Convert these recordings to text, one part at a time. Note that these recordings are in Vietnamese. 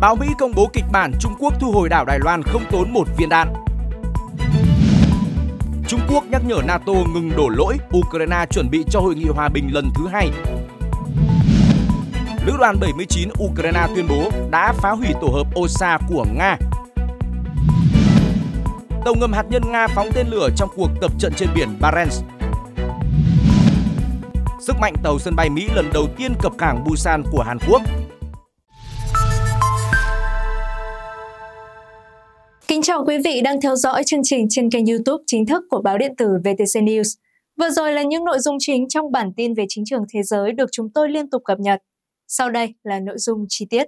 báo Mỹ công bố kịch bản Trung Quốc thu hồi đảo Đài Loan không tốn một viên đạn. Trung Quốc nhắc nhở NATO ngừng đổ lỗi, Ukraine chuẩn bị cho hội nghị hòa bình lần thứ hai. Lữ đoàn 79 Ukraine tuyên bố đã phá hủy tổ hợp Osa của Nga. Tàu ngầm hạt nhân Nga phóng tên lửa trong cuộc tập trận trên biển Barents. Sức mạnh tàu sân bay Mỹ lần đầu tiên cập cảng Busan của Hàn Quốc Kính chào quý vị đang theo dõi chương trình trên kênh YouTube chính thức của báo điện tử VTC News. Vừa rồi là những nội dung chính trong bản tin về chính trường thế giới được chúng tôi liên tục cập nhật. Sau đây là nội dung chi tiết.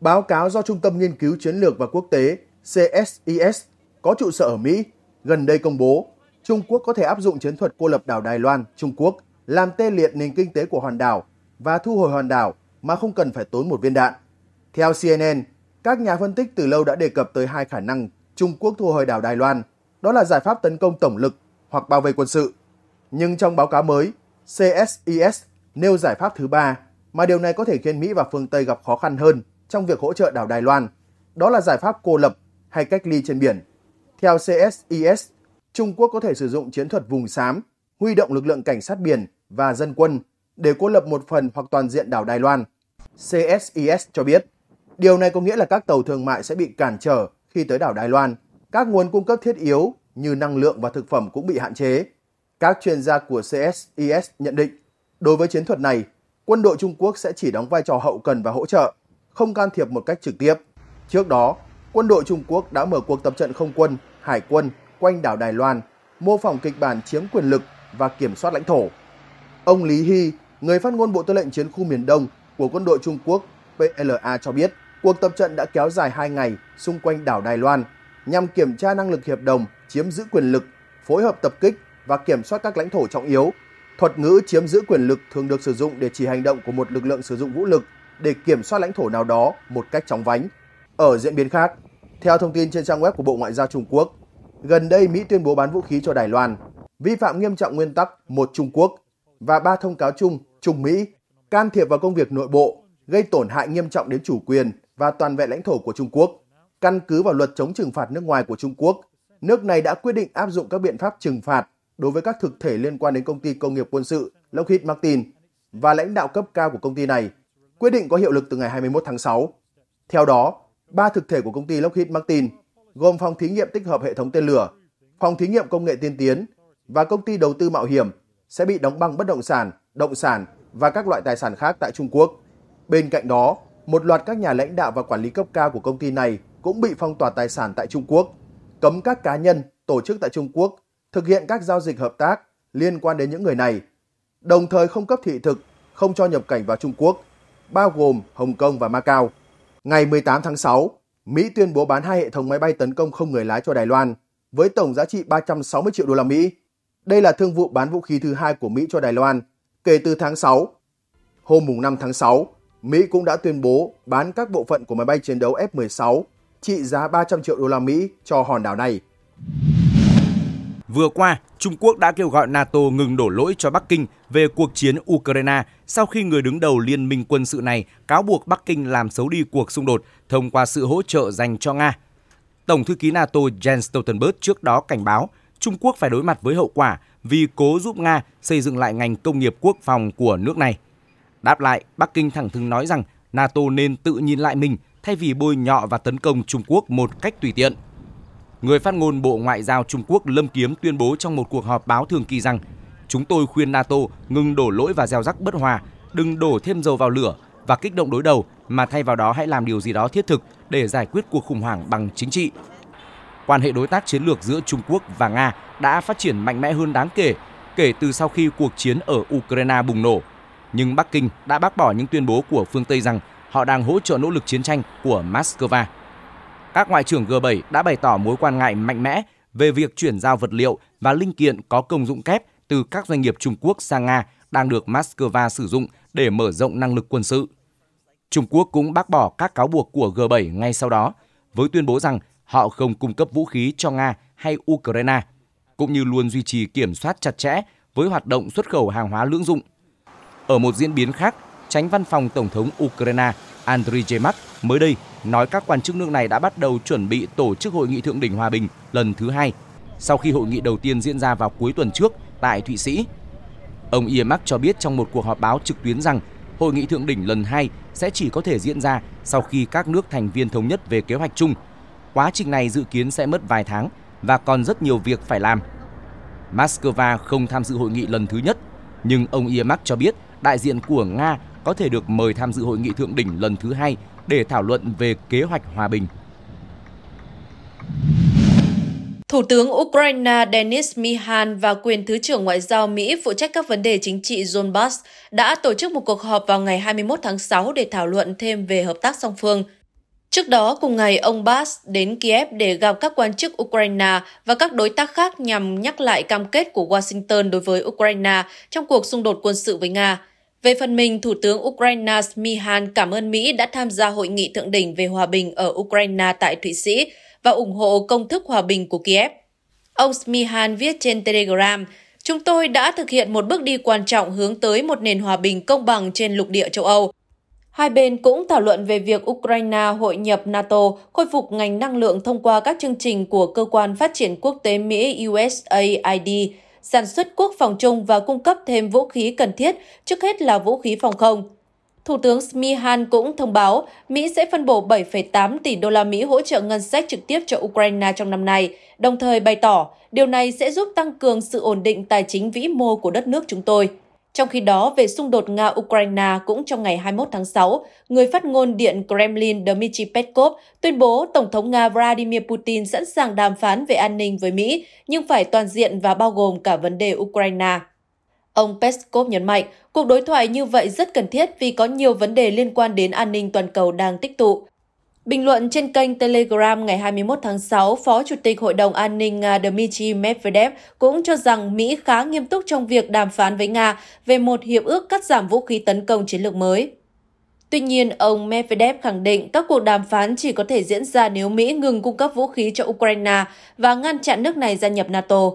Báo cáo do Trung tâm Nghiên cứu Chiến lược và Quốc tế CSIS có trụ sở ở Mỹ gần đây công bố Trung Quốc có thể áp dụng chiến thuật cô lập đảo Đài Loan, Trung Quốc làm tê liệt nền kinh tế của hòn đảo và thu hồi hòn đảo mà không cần phải tốn một viên đạn. Theo CNN, các nhà phân tích từ lâu đã đề cập tới hai khả năng Trung Quốc thu hồi đảo Đài Loan, đó là giải pháp tấn công tổng lực hoặc bao vây quân sự. Nhưng trong báo cáo mới, CSIS nêu giải pháp thứ ba mà điều này có thể khiến Mỹ và phương Tây gặp khó khăn hơn trong việc hỗ trợ đảo Đài Loan, đó là giải pháp cô lập hay cách ly trên biển. Theo CSIS, Trung Quốc có thể sử dụng chiến thuật vùng xám, huy động lực lượng cảnh sát biển và dân quân để cô lập một phần hoặc toàn diện đảo Đài Loan. CSIS cho biết, Điều này có nghĩa là các tàu thương mại sẽ bị cản trở khi tới đảo Đài Loan. Các nguồn cung cấp thiết yếu như năng lượng và thực phẩm cũng bị hạn chế. Các chuyên gia của CSIS nhận định, đối với chiến thuật này, quân đội Trung Quốc sẽ chỉ đóng vai trò hậu cần và hỗ trợ, không can thiệp một cách trực tiếp. Trước đó, quân đội Trung Quốc đã mở cuộc tập trận không quân, hải quân quanh đảo Đài Loan, mô phỏng kịch bản chiếm quyền lực và kiểm soát lãnh thổ. Ông Lý Hy, người phát ngôn Bộ Tư lệnh Chiến khu miền Đông của quân đội Trung Quốc PLA cho biết, Cuộc tập trận đã kéo dài 2 ngày xung quanh đảo Đài Loan nhằm kiểm tra năng lực hiệp đồng, chiếm giữ quyền lực, phối hợp tập kích và kiểm soát các lãnh thổ trọng yếu. Thuật ngữ chiếm giữ quyền lực thường được sử dụng để chỉ hành động của một lực lượng sử dụng vũ lực để kiểm soát lãnh thổ nào đó một cách chóng vánh. Ở diễn biến khác, theo thông tin trên trang web của Bộ Ngoại giao Trung Quốc, gần đây Mỹ tuyên bố bán vũ khí cho Đài Loan, vi phạm nghiêm trọng nguyên tắc một Trung Quốc và ba thông cáo chung Trung Mỹ, can thiệp vào công việc nội bộ, gây tổn hại nghiêm trọng đến chủ quyền, và toàn vẹn lãnh thổ của Trung Quốc. Căn cứ vào luật chống trừng phạt nước ngoài của Trung Quốc, nước này đã quyết định áp dụng các biện pháp trừng phạt đối với các thực thể liên quan đến công ty công nghiệp quân sự Lockheed Martin và lãnh đạo cấp cao của công ty này. Quyết định có hiệu lực từ ngày 21 tháng 6. Theo đó, ba thực thể của công ty Lockheed Martin gồm phòng thí nghiệm tích hợp hệ thống tên lửa, phòng thí nghiệm công nghệ tiên tiến và công ty đầu tư mạo hiểm sẽ bị đóng băng bất động sản, động sản và các loại tài sản khác tại Trung Quốc. Bên cạnh đó, một loạt các nhà lãnh đạo và quản lý cấp cao của công ty này cũng bị phong tỏa tài sản tại Trung Quốc, cấm các cá nhân, tổ chức tại Trung Quốc thực hiện các giao dịch hợp tác liên quan đến những người này, đồng thời không cấp thị thực, không cho nhập cảnh vào Trung Quốc, bao gồm Hồng Kông và Macau. Ngày 18 tháng 6, Mỹ tuyên bố bán hai hệ thống máy bay tấn công không người lái cho Đài Loan với tổng giá trị 360 triệu đô la Mỹ. Đây là thương vụ bán vũ khí thứ hai của Mỹ cho Đài Loan kể từ tháng 6. Hôm 5 tháng 6, Mỹ cũng đã tuyên bố bán các bộ phận của máy bay chiến đấu F-16 trị giá 300 triệu đô la Mỹ cho hòn đảo này. Vừa qua, Trung Quốc đã kêu gọi NATO ngừng đổ lỗi cho Bắc Kinh về cuộc chiến Ukraine sau khi người đứng đầu liên minh quân sự này cáo buộc Bắc Kinh làm xấu đi cuộc xung đột thông qua sự hỗ trợ dành cho Nga. Tổng thư ký NATO Jens Stoltenberg trước đó cảnh báo Trung Quốc phải đối mặt với hậu quả vì cố giúp Nga xây dựng lại ngành công nghiệp quốc phòng của nước này. Đáp lại, Bắc Kinh thẳng thừng nói rằng NATO nên tự nhìn lại mình thay vì bôi nhọ và tấn công Trung Quốc một cách tùy tiện. Người phát ngôn Bộ Ngoại giao Trung Quốc Lâm Kiếm tuyên bố trong một cuộc họp báo thường kỳ rằng chúng tôi khuyên NATO ngừng đổ lỗi và gieo rắc bất hòa, đừng đổ thêm dầu vào lửa và kích động đối đầu mà thay vào đó hãy làm điều gì đó thiết thực để giải quyết cuộc khủng hoảng bằng chính trị. Quan hệ đối tác chiến lược giữa Trung Quốc và Nga đã phát triển mạnh mẽ hơn đáng kể kể từ sau khi cuộc chiến ở Ukraine bùng nổ nhưng Bắc Kinh đã bác bỏ những tuyên bố của phương Tây rằng họ đang hỗ trợ nỗ lực chiến tranh của Moscow. Các ngoại trưởng G7 đã bày tỏ mối quan ngại mạnh mẽ về việc chuyển giao vật liệu và linh kiện có công dụng kép từ các doanh nghiệp Trung Quốc sang Nga đang được Moscow sử dụng để mở rộng năng lực quân sự. Trung Quốc cũng bác bỏ các cáo buộc của G7 ngay sau đó, với tuyên bố rằng họ không cung cấp vũ khí cho Nga hay Ukraine, cũng như luôn duy trì kiểm soát chặt chẽ với hoạt động xuất khẩu hàng hóa lưỡng dụng ở một diễn biến khác, tránh văn phòng Tổng thống Ukraine Andriy Yemak mới đây nói các quan chức nước này đã bắt đầu chuẩn bị tổ chức hội nghị thượng đỉnh hòa bình lần thứ hai sau khi hội nghị đầu tiên diễn ra vào cuối tuần trước tại Thụy Sĩ. Ông Yemak cho biết trong một cuộc họp báo trực tuyến rằng hội nghị thượng đỉnh lần hai sẽ chỉ có thể diễn ra sau khi các nước thành viên thống nhất về kế hoạch chung. Quá trình này dự kiến sẽ mất vài tháng và còn rất nhiều việc phải làm. Moscow không tham dự hội nghị lần thứ nhất, nhưng ông Yemak cho biết đại diện của Nga có thể được mời tham dự hội nghị thượng đỉnh lần thứ hai để thảo luận về kế hoạch hòa bình. Thủ tướng Ukraine Denis Mihan và quyền Thứ trưởng Ngoại giao Mỹ phụ trách các vấn đề chính trị John Bass đã tổ chức một cuộc họp vào ngày 21 tháng 6 để thảo luận thêm về hợp tác song phương. Trước đó, cùng ngày, ông Bass đến Kiev để gặp các quan chức Ukraine và các đối tác khác nhằm nhắc lại cam kết của Washington đối với Ukraine trong cuộc xung đột quân sự với Nga. Về phần mình, Thủ tướng Ukraine Smihan cảm ơn Mỹ đã tham gia hội nghị thượng đỉnh về hòa bình ở Ukraine tại Thụy Sĩ và ủng hộ công thức hòa bình của Kiev. Ông Smihan viết trên Telegram, Chúng tôi đã thực hiện một bước đi quan trọng hướng tới một nền hòa bình công bằng trên lục địa châu Âu. Hai bên cũng thảo luận về việc Ukraine hội nhập NATO, khôi phục ngành năng lượng thông qua các chương trình của Cơ quan Phát triển Quốc tế Mỹ USAID, sản xuất quốc phòng chung và cung cấp thêm vũ khí cần thiết, trước hết là vũ khí phòng không. Thủ tướng Smihan cũng thông báo Mỹ sẽ phân bổ 7,8 tỷ đô la Mỹ hỗ trợ ngân sách trực tiếp cho Ukraine trong năm nay, đồng thời bày tỏ điều này sẽ giúp tăng cường sự ổn định tài chính vĩ mô của đất nước chúng tôi. Trong khi đó, về xung đột Nga-Ukraine cũng trong ngày 21 tháng 6, người phát ngôn Điện Kremlin Dmitry Peskov tuyên bố Tổng thống Nga Vladimir Putin sẵn sàng đàm phán về an ninh với Mỹ, nhưng phải toàn diện và bao gồm cả vấn đề Ukraine. Ông Peskov nhấn mạnh, cuộc đối thoại như vậy rất cần thiết vì có nhiều vấn đề liên quan đến an ninh toàn cầu đang tích tụ. Bình luận trên kênh Telegram ngày 21 tháng 6, Phó Chủ tịch Hội đồng An ninh Nga Dmitry Medvedev cũng cho rằng Mỹ khá nghiêm túc trong việc đàm phán với Nga về một hiệp ước cắt giảm vũ khí tấn công chiến lược mới. Tuy nhiên, ông Medvedev khẳng định các cuộc đàm phán chỉ có thể diễn ra nếu Mỹ ngừng cung cấp vũ khí cho Ukraine và ngăn chặn nước này gia nhập NATO.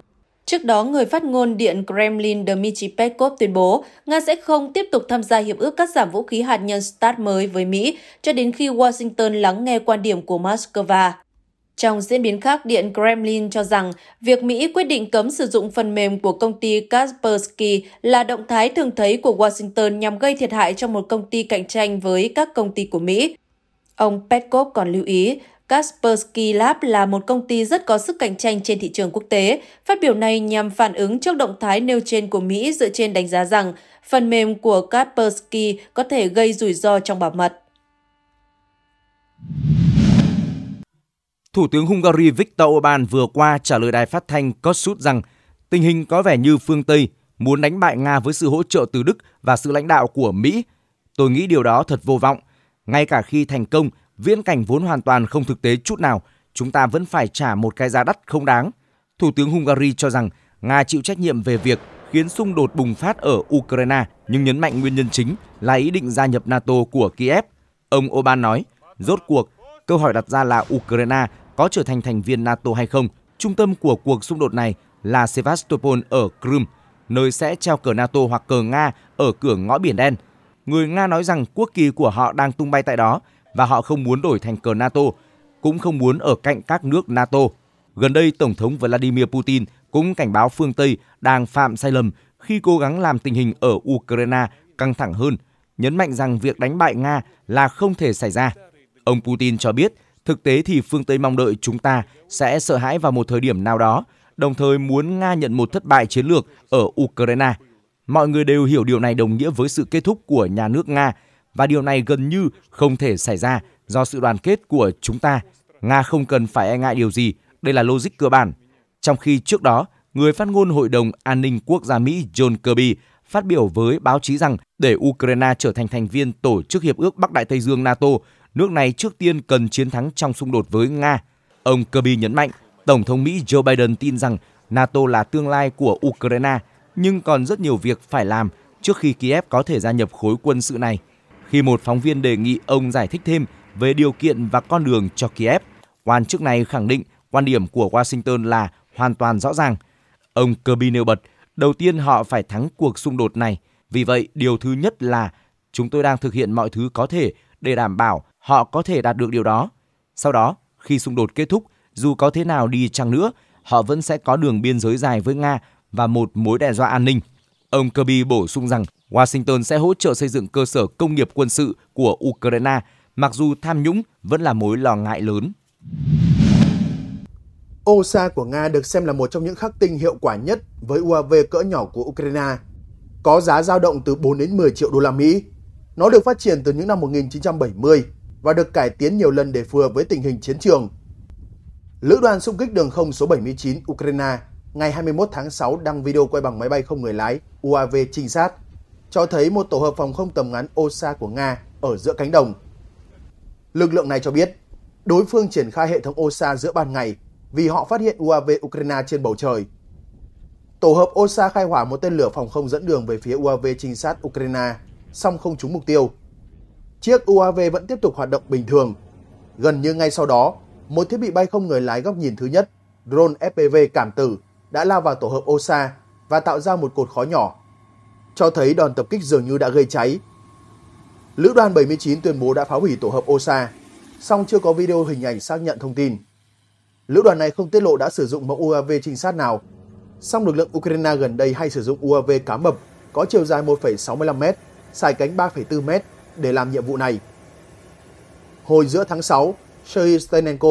Trước đó, người phát ngôn Điện Kremlin Dmitry Peskov tuyên bố Nga sẽ không tiếp tục tham gia hiệp ước cắt giảm vũ khí hạt nhân START mới với Mỹ cho đến khi Washington lắng nghe quan điểm của Moscow. Trong diễn biến khác, Điện Kremlin cho rằng việc Mỹ quyết định cấm sử dụng phần mềm của công ty Kaspersky là động thái thường thấy của Washington nhằm gây thiệt hại cho một công ty cạnh tranh với các công ty của Mỹ. Ông Peskov còn lưu ý, Kaspersky Lab là một công ty rất có sức cạnh tranh trên thị trường quốc tế. Phát biểu này nhằm phản ứng trước động thái nêu trên của Mỹ dựa trên đánh giá rằng phần mềm của Kaspersky có thể gây rủi ro trong bảo mật. Thủ tướng Hungary Viktor Orbán vừa qua trả lời đài phát thanh Kossuth rằng tình hình có vẻ như phương Tây muốn đánh bại Nga với sự hỗ trợ từ Đức và sự lãnh đạo của Mỹ. Tôi nghĩ điều đó thật vô vọng. Ngay cả khi thành công viễn cảnh vốn hoàn toàn không thực tế chút nào, chúng ta vẫn phải trả một cái giá đắt không đáng. Thủ tướng Hungary cho rằng Nga chịu trách nhiệm về việc khiến xung đột bùng phát ở Ukraine, nhưng nhấn mạnh nguyên nhân chính là ý định gia nhập NATO của Kiev. Ông Oban nói, rốt cuộc, câu hỏi đặt ra là Ukraine có trở thành thành viên NATO hay không? Trung tâm của cuộc xung đột này là Sevastopol ở Crimea, nơi sẽ treo cờ NATO hoặc cờ Nga ở cửa ngõ Biển Đen. Người Nga nói rằng quốc kỳ của họ đang tung bay tại đó, và họ không muốn đổi thành cờ NATO, cũng không muốn ở cạnh các nước NATO. Gần đây, Tổng thống Vladimir Putin cũng cảnh báo phương Tây đang phạm sai lầm khi cố gắng làm tình hình ở Ukraine căng thẳng hơn, nhấn mạnh rằng việc đánh bại Nga là không thể xảy ra. Ông Putin cho biết, thực tế thì phương Tây mong đợi chúng ta sẽ sợ hãi vào một thời điểm nào đó, đồng thời muốn Nga nhận một thất bại chiến lược ở Ukraine. Mọi người đều hiểu điều này đồng nghĩa với sự kết thúc của nhà nước Nga và điều này gần như không thể xảy ra do sự đoàn kết của chúng ta. Nga không cần phải e ngại điều gì, đây là logic cơ bản. Trong khi trước đó, người phát ngôn Hội đồng An ninh Quốc gia Mỹ John Kirby phát biểu với báo chí rằng để Ukraine trở thành thành viên tổ chức Hiệp ước Bắc Đại Tây Dương NATO, nước này trước tiên cần chiến thắng trong xung đột với Nga. Ông Kirby nhấn mạnh, Tổng thống Mỹ Joe Biden tin rằng NATO là tương lai của Ukraine, nhưng còn rất nhiều việc phải làm trước khi Kiev có thể gia nhập khối quân sự này. Khi một phóng viên đề nghị ông giải thích thêm về điều kiện và con đường cho Kiev, quan chức này khẳng định quan điểm của Washington là hoàn toàn rõ ràng. Ông Kirby nêu bật, đầu tiên họ phải thắng cuộc xung đột này. Vì vậy, điều thứ nhất là chúng tôi đang thực hiện mọi thứ có thể để đảm bảo họ có thể đạt được điều đó. Sau đó, khi xung đột kết thúc, dù có thế nào đi chăng nữa, họ vẫn sẽ có đường biên giới dài với Nga và một mối đe dọa an ninh. Ông Kirby bổ sung rằng Washington sẽ hỗ trợ xây dựng cơ sở công nghiệp quân sự của Ukraine, mặc dù tham nhũng vẫn là mối lo ngại lớn. Osa của Nga được xem là một trong những khắc tinh hiệu quả nhất với UAV cỡ nhỏ của Ukraine, có giá dao động từ 4 đến 10 triệu đô la Mỹ. Nó được phát triển từ những năm 1970 và được cải tiến nhiều lần để phù hợp với tình hình chiến trường. Lữ đoàn xung kích đường không số 79 Ukraine ngày 21 tháng 6 đăng video quay bằng máy bay không người lái UAV trinh sát cho thấy một tổ hợp phòng không tầm ngắn Osa của Nga ở giữa cánh đồng. Lực lượng này cho biết, đối phương triển khai hệ thống Osa giữa ban ngày vì họ phát hiện UAV Ukraine trên bầu trời. Tổ hợp Osa khai hỏa một tên lửa phòng không dẫn đường về phía UAV trinh sát Ukraine, song không trúng mục tiêu. Chiếc UAV vẫn tiếp tục hoạt động bình thường. Gần như ngay sau đó, một thiết bị bay không người lái góc nhìn thứ nhất, drone FPV cảm tử, đã lao vào tổ hợp Osa và tạo ra một cột khói nhỏ cho thấy đòn tập kích dường như đã gây cháy. Lữ đoàn 79 tuyên bố đã phá hủy tổ hợp Osa, song chưa có video hình ảnh xác nhận thông tin. Lữ đoàn này không tiết lộ đã sử dụng mẫu UAV trinh sát nào, song lực lượng Ukraine gần đây hay sử dụng UAV cá mập có chiều dài 1,65m, dài cánh 3,4m để làm nhiệm vụ này. Hồi giữa tháng 6, Sherry Stenenko,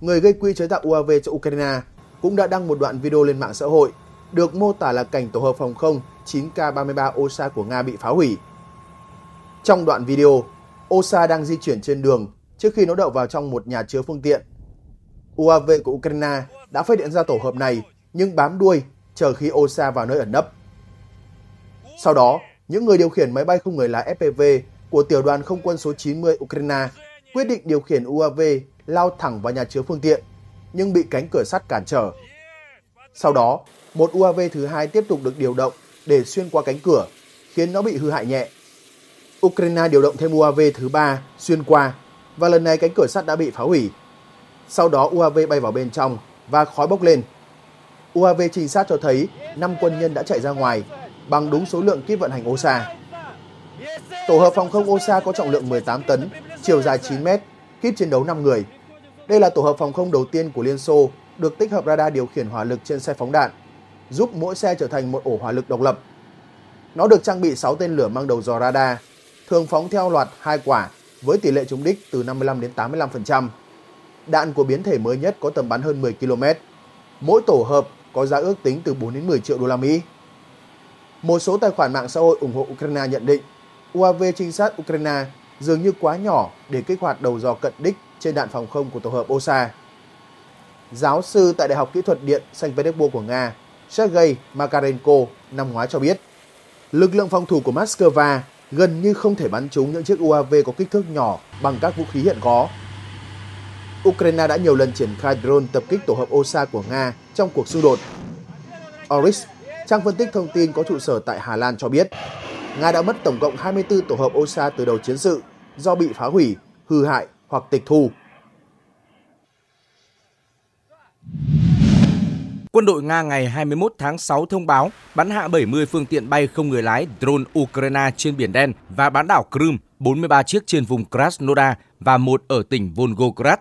người gây quỹ chế tạo UAV cho Ukraine, cũng đã đăng một đoạn video lên mạng xã hội được mô tả là cảnh tổ hợp phòng không 9K-33 Osa của Nga bị phá hủy. Trong đoạn video, Osa đang di chuyển trên đường trước khi nó đậu vào trong một nhà chứa phương tiện. UAV của Ukraine đã phát hiện ra tổ hợp này nhưng bám đuôi chờ khi Osa vào nơi ẩn nấp. Sau đó, những người điều khiển máy bay không người lái FPV của tiểu đoàn không quân số 90 Ukraine quyết định điều khiển UAV lao thẳng vào nhà chứa phương tiện, nhưng bị cánh cửa sắt cản trở. Sau đó, một UAV thứ hai tiếp tục được điều động để xuyên qua cánh cửa, khiến nó bị hư hại nhẹ. Ukraine điều động thêm UAV thứ ba xuyên qua và lần này cánh cửa sắt đã bị phá hủy. Sau đó UAV bay vào bên trong và khói bốc lên. UAV trinh sát cho thấy 5 quân nhân đã chạy ra ngoài bằng đúng số lượng kíp vận hành OSA. Tổ hợp phòng không OSA có trọng lượng 18 tấn, chiều dài 9 mét, kíp chiến đấu 5 người. Đây là tổ hợp phòng không đầu tiên của Liên Xô được tích hợp radar điều khiển hỏa lực trên xe phóng đạn giúp mỗi xe trở thành một ổ hỏa lực độc lập. Nó được trang bị 6 tên lửa mang đầu dò radar, thường phóng theo loạt hai quả với tỷ lệ trúng đích từ 55 đến 85%. Đạn của biến thể mới nhất có tầm bắn hơn 10 km. Mỗi tổ hợp có giá ước tính từ 4 đến 10 triệu đô la Mỹ. Một số tài khoản mạng xã hội ủng hộ Ukraine nhận định UAV trinh sát Ukraine dường như quá nhỏ để kích hoạt đầu dò cận đích trên đạn phòng không của tổ hợp OSA. Giáo sư tại Đại học Kỹ thuật Điện Saint Petersburg của Nga Sergei Makarenko năm ngoái cho biết. Lực lượng phòng thủ của Moscow gần như không thể bắn trúng những chiếc UAV có kích thước nhỏ bằng các vũ khí hiện có. Ukraine đã nhiều lần triển khai drone tập kích tổ hợp OSA của Nga trong cuộc xung đột. Oris, trang phân tích thông tin có trụ sở tại Hà Lan cho biết, Nga đã mất tổng cộng 24 tổ hợp OSA từ đầu chiến sự do bị phá hủy, hư hại hoặc tịch thu. quân đội Nga ngày 21 tháng 6 thông báo bắn hạ 70 phương tiện bay không người lái drone Ukraine trên Biển Đen và bán đảo Crimea, 43 chiếc trên vùng Krasnodar và một ở tỉnh Volgograd.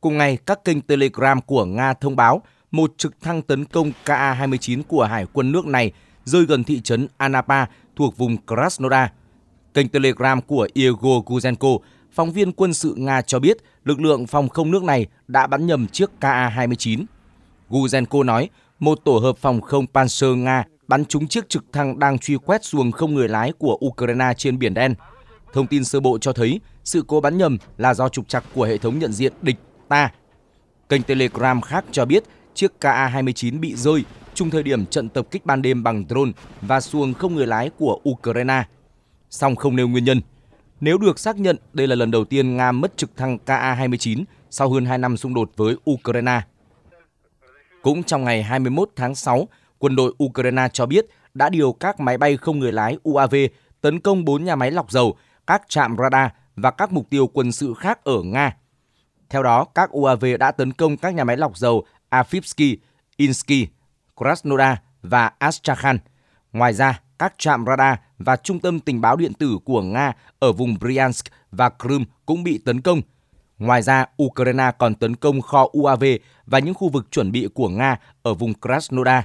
Cùng ngày, các kênh Telegram của Nga thông báo một trực thăng tấn công Ka-29 của hải quân nước này rơi gần thị trấn Anapa thuộc vùng Krasnodar. Kênh Telegram của Igor Kuzenko, phóng viên quân sự Nga cho biết lực lượng phòng không nước này đã bắn nhầm chiếc Ka-29 Guzenko nói, một tổ hợp phòng không Panzer Nga bắn trúng chiếc trực thăng đang truy quét xuồng không người lái của Ukraine trên Biển Đen. Thông tin sơ bộ cho thấy sự cố bắn nhầm là do trục trặc của hệ thống nhận diện địch ta. Kênh Telegram khác cho biết chiếc Ka-29 bị rơi trong thời điểm trận tập kích ban đêm bằng drone và xuồng không người lái của Ukraine. Song không nêu nguyên nhân. Nếu được xác nhận, đây là lần đầu tiên Nga mất trực thăng Ka-29 sau hơn 2 năm xung đột với Ukraine. Cũng trong ngày 21 tháng 6, quân đội Ukraine cho biết đã điều các máy bay không người lái UAV tấn công 4 nhà máy lọc dầu, các trạm radar và các mục tiêu quân sự khác ở Nga. Theo đó, các UAV đã tấn công các nhà máy lọc dầu Afipsky, Insky, Krasnodar và Astrakhan. Ngoài ra, các trạm radar và trung tâm tình báo điện tử của Nga ở vùng Bryansk và Crimea cũng bị tấn công – Ngoài ra, Ukraine còn tấn công kho UAV và những khu vực chuẩn bị của Nga ở vùng Krasnodar.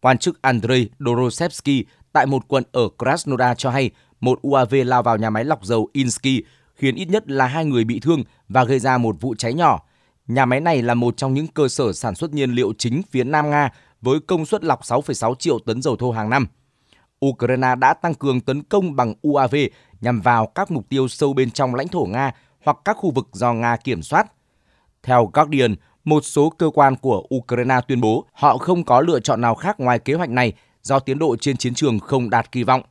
Quan chức Andrei Dorosevsky tại một quận ở Krasnodar cho hay một UAV lao vào nhà máy lọc dầu Insky khiến ít nhất là hai người bị thương và gây ra một vụ cháy nhỏ. Nhà máy này là một trong những cơ sở sản xuất nhiên liệu chính phía Nam Nga với công suất lọc 6,6 triệu tấn dầu thô hàng năm. Ukraine đã tăng cường tấn công bằng UAV nhằm vào các mục tiêu sâu bên trong lãnh thổ Nga hoặc các khu vực do Nga kiểm soát. Theo Guardian, một số cơ quan của Ukraine tuyên bố họ không có lựa chọn nào khác ngoài kế hoạch này do tiến độ trên chiến trường không đạt kỳ vọng.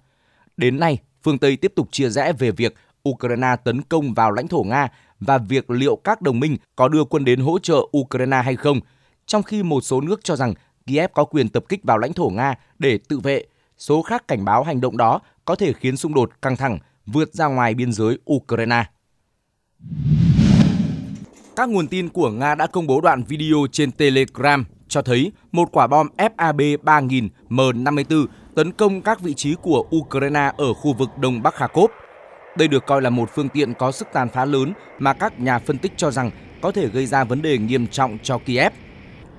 Đến nay, phương Tây tiếp tục chia rẽ về việc Ukraine tấn công vào lãnh thổ Nga và việc liệu các đồng minh có đưa quân đến hỗ trợ Ukraine hay không, trong khi một số nước cho rằng Kiev có quyền tập kích vào lãnh thổ Nga để tự vệ. Số khác cảnh báo hành động đó có thể khiến xung đột căng thẳng vượt ra ngoài biên giới Ukraine. Các nguồn tin của Nga đã công bố đoạn video trên Telegram cho thấy một quả bom FAB 3000 M54 tấn công các vị trí của Ukraine ở khu vực Đông Bắc Kharkov. Đây được coi là một phương tiện có sức tàn phá lớn mà các nhà phân tích cho rằng có thể gây ra vấn đề nghiêm trọng cho Kiev.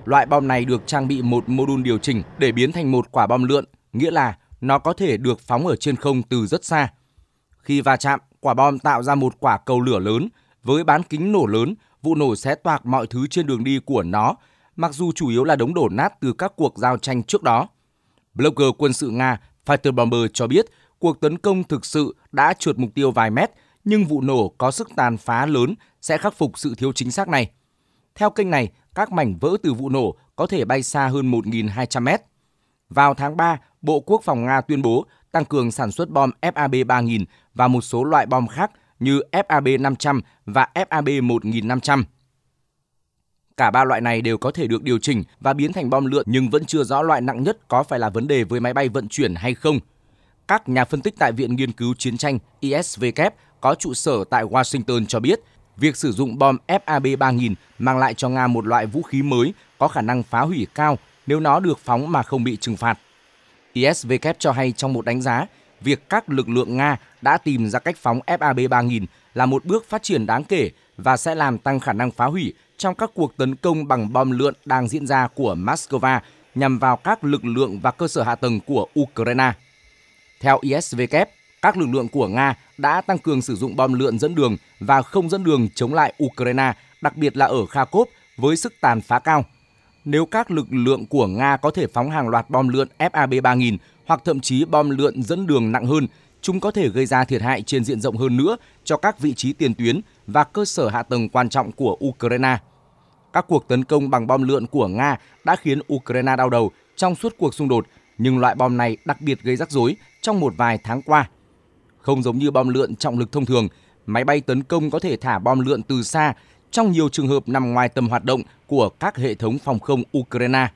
Loại bom này được trang bị một mô đun điều chỉnh để biến thành một quả bom lượn, nghĩa là nó có thể được phóng ở trên không từ rất xa. Khi va chạm, Quả bom tạo ra một quả cầu lửa lớn với bán kính nổ lớn, vụ nổ xé toạc mọi thứ trên đường đi của nó, mặc dù chủ yếu là đống đổ nát từ các cuộc giao tranh trước đó. Blogger quân sự Nga Fighter Bomber cho biết cuộc tấn công thực sự đã trượt mục tiêu vài mét, nhưng vụ nổ có sức tàn phá lớn sẽ khắc phục sự thiếu chính xác này. Theo kênh này, các mảnh vỡ từ vụ nổ có thể bay xa hơn 1.200 mét. Vào tháng 3, Bộ Quốc phòng Nga tuyên bố tăng cường sản xuất bom FAB 3000 và một số loại bom khác như FAB 500 và FAB 1500. Cả ba loại này đều có thể được điều chỉnh và biến thành bom lượn nhưng vẫn chưa rõ loại nặng nhất có phải là vấn đề với máy bay vận chuyển hay không. Các nhà phân tích tại Viện Nghiên cứu Chiến tranh ISVK có trụ sở tại Washington cho biết, việc sử dụng bom FAB 3000 mang lại cho Nga một loại vũ khí mới có khả năng phá hủy cao nếu nó được phóng mà không bị trừng phạt. ISW cho hay trong một đánh giá, việc các lực lượng Nga đã tìm ra cách phóng FAB-3000 là một bước phát triển đáng kể và sẽ làm tăng khả năng phá hủy trong các cuộc tấn công bằng bom lượn đang diễn ra của Moscow nhằm vào các lực lượng và cơ sở hạ tầng của Ukraine. Theo ISW, các lực lượng của Nga đã tăng cường sử dụng bom lượn dẫn đường và không dẫn đường chống lại Ukraine, đặc biệt là ở Kharkov với sức tàn phá cao nếu các lực lượng của Nga có thể phóng hàng loạt bom lượn FAB-3000 hoặc thậm chí bom lượn dẫn đường nặng hơn, chúng có thể gây ra thiệt hại trên diện rộng hơn nữa cho các vị trí tiền tuyến và cơ sở hạ tầng quan trọng của Ukraine. Các cuộc tấn công bằng bom lượn của Nga đã khiến Ukraine đau đầu trong suốt cuộc xung đột, nhưng loại bom này đặc biệt gây rắc rối trong một vài tháng qua. Không giống như bom lượn trọng lực thông thường, máy bay tấn công có thể thả bom lượn từ xa trong nhiều trường hợp nằm ngoài tầm hoạt động của các hệ thống phòng không Ukraine.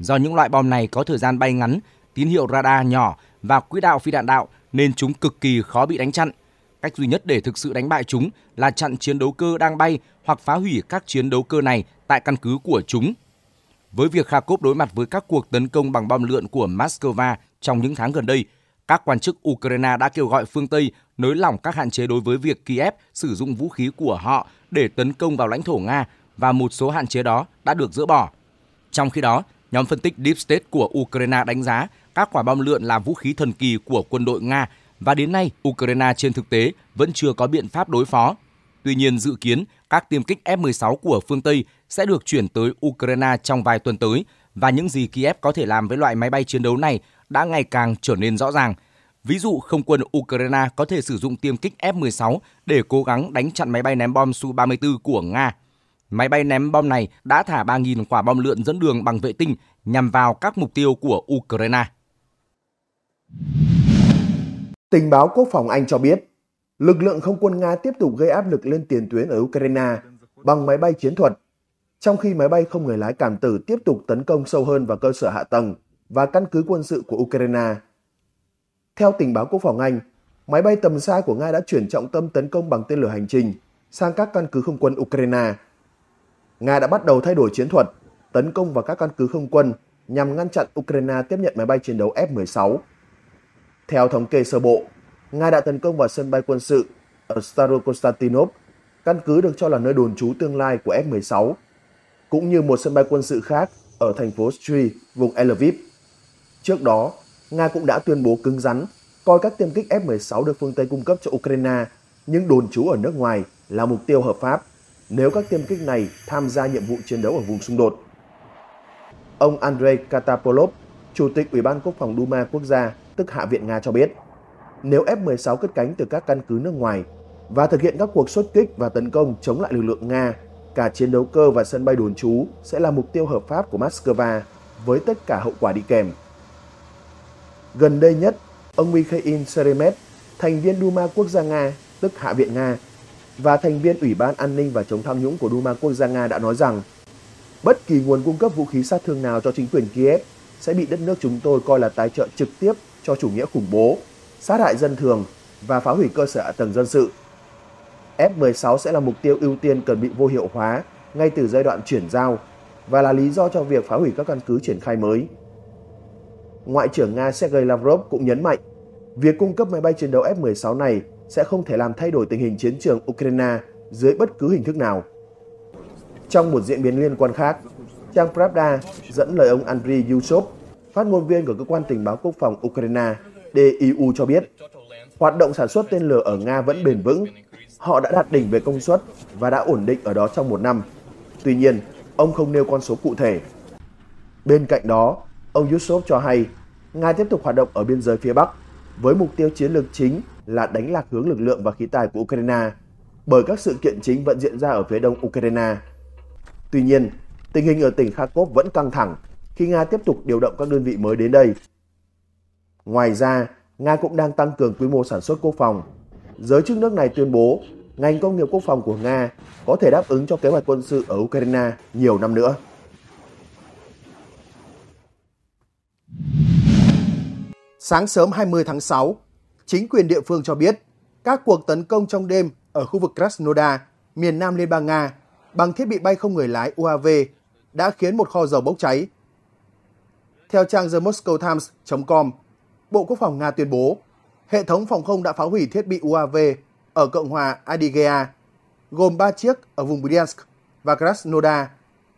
Do những loại bom này có thời gian bay ngắn, tín hiệu radar nhỏ và quỹ đạo phi đạn đạo nên chúng cực kỳ khó bị đánh chặn. Cách duy nhất để thực sự đánh bại chúng là chặn chiến đấu cơ đang bay hoặc phá hủy các chiến đấu cơ này tại căn cứ của chúng. Với việc Kharkov đối mặt với các cuộc tấn công bằng bom lượn của Moscow trong những tháng gần đây, các quan chức Ukraine đã kêu gọi phương Tây nới lỏng các hạn chế đối với việc Kiev sử dụng vũ khí của họ để tấn công vào lãnh thổ Nga và một số hạn chế đó đã được dỡ bỏ. Trong khi đó, nhóm phân tích Deep State của Ukraine đánh giá các quả bom lượn là vũ khí thần kỳ của quân đội Nga và đến nay Ukraine trên thực tế vẫn chưa có biện pháp đối phó. Tuy nhiên dự kiến các tiêm kích F-16 của phương Tây sẽ được chuyển tới Ukraine trong vài tuần tới và những gì Kiev có thể làm với loại máy bay chiến đấu này đã ngày càng trở nên rõ ràng – Ví dụ, không quân Ukraine có thể sử dụng tiêm kích F-16 để cố gắng đánh chặn máy bay ném bom Su-34 của Nga. Máy bay ném bom này đã thả 3.000 quả bom lượn dẫn đường bằng vệ tinh nhằm vào các mục tiêu của Ukraine. Tình báo quốc phòng Anh cho biết, lực lượng không quân Nga tiếp tục gây áp lực lên tiền tuyến ở Ukraine bằng máy bay chiến thuật, trong khi máy bay không người lái cảm tử tiếp tục tấn công sâu hơn vào cơ sở hạ tầng và căn cứ quân sự của Ukraine – theo tình báo quốc phòng Anh, máy bay tầm xa của Nga đã chuyển trọng tâm tấn công bằng tên lửa hành trình sang các căn cứ không quân Ukraine. Nga đã bắt đầu thay đổi chiến thuật, tấn công vào các căn cứ không quân nhằm ngăn chặn Ukraine tiếp nhận máy bay chiến đấu F-16. Theo thống kê sơ bộ, Nga đã tấn công vào sân bay quân sự ở Starokonstantinov, căn cứ được cho là nơi đồn trú tương lai của F-16, cũng như một sân bay quân sự khác ở thành phố Stry, vùng Lviv. Trước đó, Nga cũng đã tuyên bố cứng rắn coi các tiêm kích F-16 được phương Tây cung cấp cho Ukraine nhưng đồn trú ở nước ngoài là mục tiêu hợp pháp nếu các tiêm kích này tham gia nhiệm vụ chiến đấu ở vùng xung đột. Ông Andrei Katapolov, Chủ tịch Ủy ban Quốc phòng Duma Quốc gia, tức Hạ viện Nga cho biết, nếu F-16 cất cánh từ các căn cứ nước ngoài và thực hiện các cuộc xuất kích và tấn công chống lại lực lượng Nga, cả chiến đấu cơ và sân bay đồn trú sẽ là mục tiêu hợp pháp của Moscow với tất cả hậu quả đi kèm. Gần đây nhất, ông Mikhail Seremet, thành viên Duma Quốc gia Nga, tức Hạ viện Nga, và thành viên Ủy ban An ninh và Chống tham nhũng của Duma Quốc gia Nga đã nói rằng bất kỳ nguồn cung cấp vũ khí sát thương nào cho chính quyền Kiev sẽ bị đất nước chúng tôi coi là tài trợ trực tiếp cho chủ nghĩa khủng bố, sát hại dân thường và phá hủy cơ sở hạ tầng dân sự. F-16 sẽ là mục tiêu ưu tiên cần bị vô hiệu hóa ngay từ giai đoạn chuyển giao và là lý do cho việc phá hủy các căn cứ triển khai mới. Ngoại trưởng Nga Sergei Lavrov cũng nhấn mạnh việc cung cấp máy bay chiến đấu F-16 này sẽ không thể làm thay đổi tình hình chiến trường Ukraine dưới bất cứ hình thức nào. Trong một diễn biến liên quan khác, trang Pravda dẫn lời ông Andriy Yushov, phát ngôn viên của cơ quan tình báo quốc phòng Ukraine DIU cho biết, hoạt động sản xuất tên lửa ở Nga vẫn bền vững, họ đã đạt đỉnh về công suất và đã ổn định ở đó trong một năm. Tuy nhiên, ông không nêu con số cụ thể. Bên cạnh đó, ông Yushov cho hay Nga tiếp tục hoạt động ở biên giới phía Bắc với mục tiêu chiến lược chính là đánh lạc hướng lực lượng và khí tài của Ukraine bởi các sự kiện chính vẫn diễn ra ở phía đông Ukraine. Tuy nhiên, tình hình ở tỉnh Kharkov vẫn căng thẳng khi Nga tiếp tục điều động các đơn vị mới đến đây. Ngoài ra, Nga cũng đang tăng cường quy mô sản xuất quốc phòng. Giới chức nước này tuyên bố ngành công nghiệp quốc phòng của Nga có thể đáp ứng cho kế hoạch quân sự ở Ukraine nhiều năm nữa. Sáng sớm 20 tháng 6, chính quyền địa phương cho biết các cuộc tấn công trong đêm ở khu vực Krasnodar, miền nam Liên bang Nga, bằng thiết bị bay không người lái UAV đã khiến một kho dầu bốc cháy. Theo trang The Moscow Times.com, Bộ Quốc phòng Nga tuyên bố hệ thống phòng không đã phá hủy thiết bị UAV ở Cộng hòa Adygea, gồm 3 chiếc ở vùng Bryansk và Krasnodar,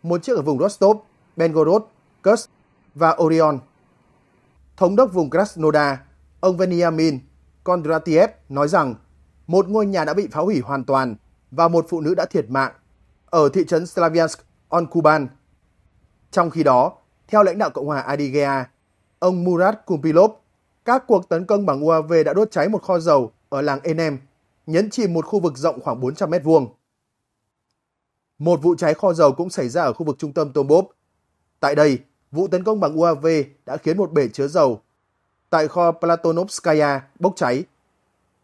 một chiếc ở vùng Rostov, Belgorod, Kursk và Orion. Thống đốc vùng Krasnodar, ông Veniamin Kondratiev nói rằng một ngôi nhà đã bị phá hủy hoàn toàn và một phụ nữ đã thiệt mạng ở thị trấn Slaviansk on Kuban. Trong khi đó, theo lãnh đạo Cộng hòa Adygea ông Murat Kumpilov, các cuộc tấn công bằng UAV đã đốt cháy một kho dầu ở làng Enem, nhấn chìm một khu vực rộng khoảng 400 mét vuông. Một vụ cháy kho dầu cũng xảy ra ở khu vực trung tâm Tombov. Tại đây, vụ tấn công bằng UAV đã khiến một bể chứa dầu tại kho Platonovskaya bốc cháy.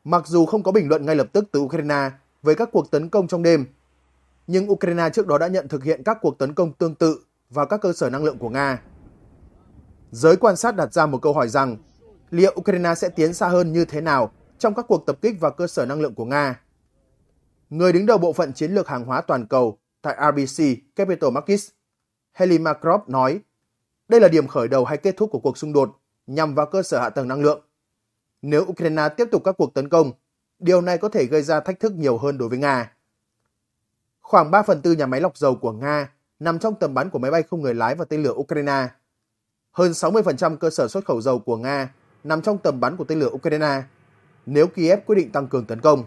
Mặc dù không có bình luận ngay lập tức từ Ukraine về các cuộc tấn công trong đêm, nhưng Ukraine trước đó đã nhận thực hiện các cuộc tấn công tương tự vào các cơ sở năng lượng của Nga. Giới quan sát đặt ra một câu hỏi rằng liệu Ukraine sẽ tiến xa hơn như thế nào trong các cuộc tập kích vào cơ sở năng lượng của Nga? Người đứng đầu bộ phận chiến lược hàng hóa toàn cầu tại RBC Capital Markets, Heli Makrov nói đây là điểm khởi đầu hay kết thúc của cuộc xung đột nhằm vào cơ sở hạ tầng năng lượng. Nếu Ukraine tiếp tục các cuộc tấn công, điều này có thể gây ra thách thức nhiều hơn đối với Nga. Khoảng 3 phần tư nhà máy lọc dầu của Nga nằm trong tầm bắn của máy bay không người lái và tên lửa Ukraine. Hơn 60% cơ sở xuất khẩu dầu của Nga nằm trong tầm bắn của tên lửa Ukraine nếu Kiev quyết định tăng cường tấn công.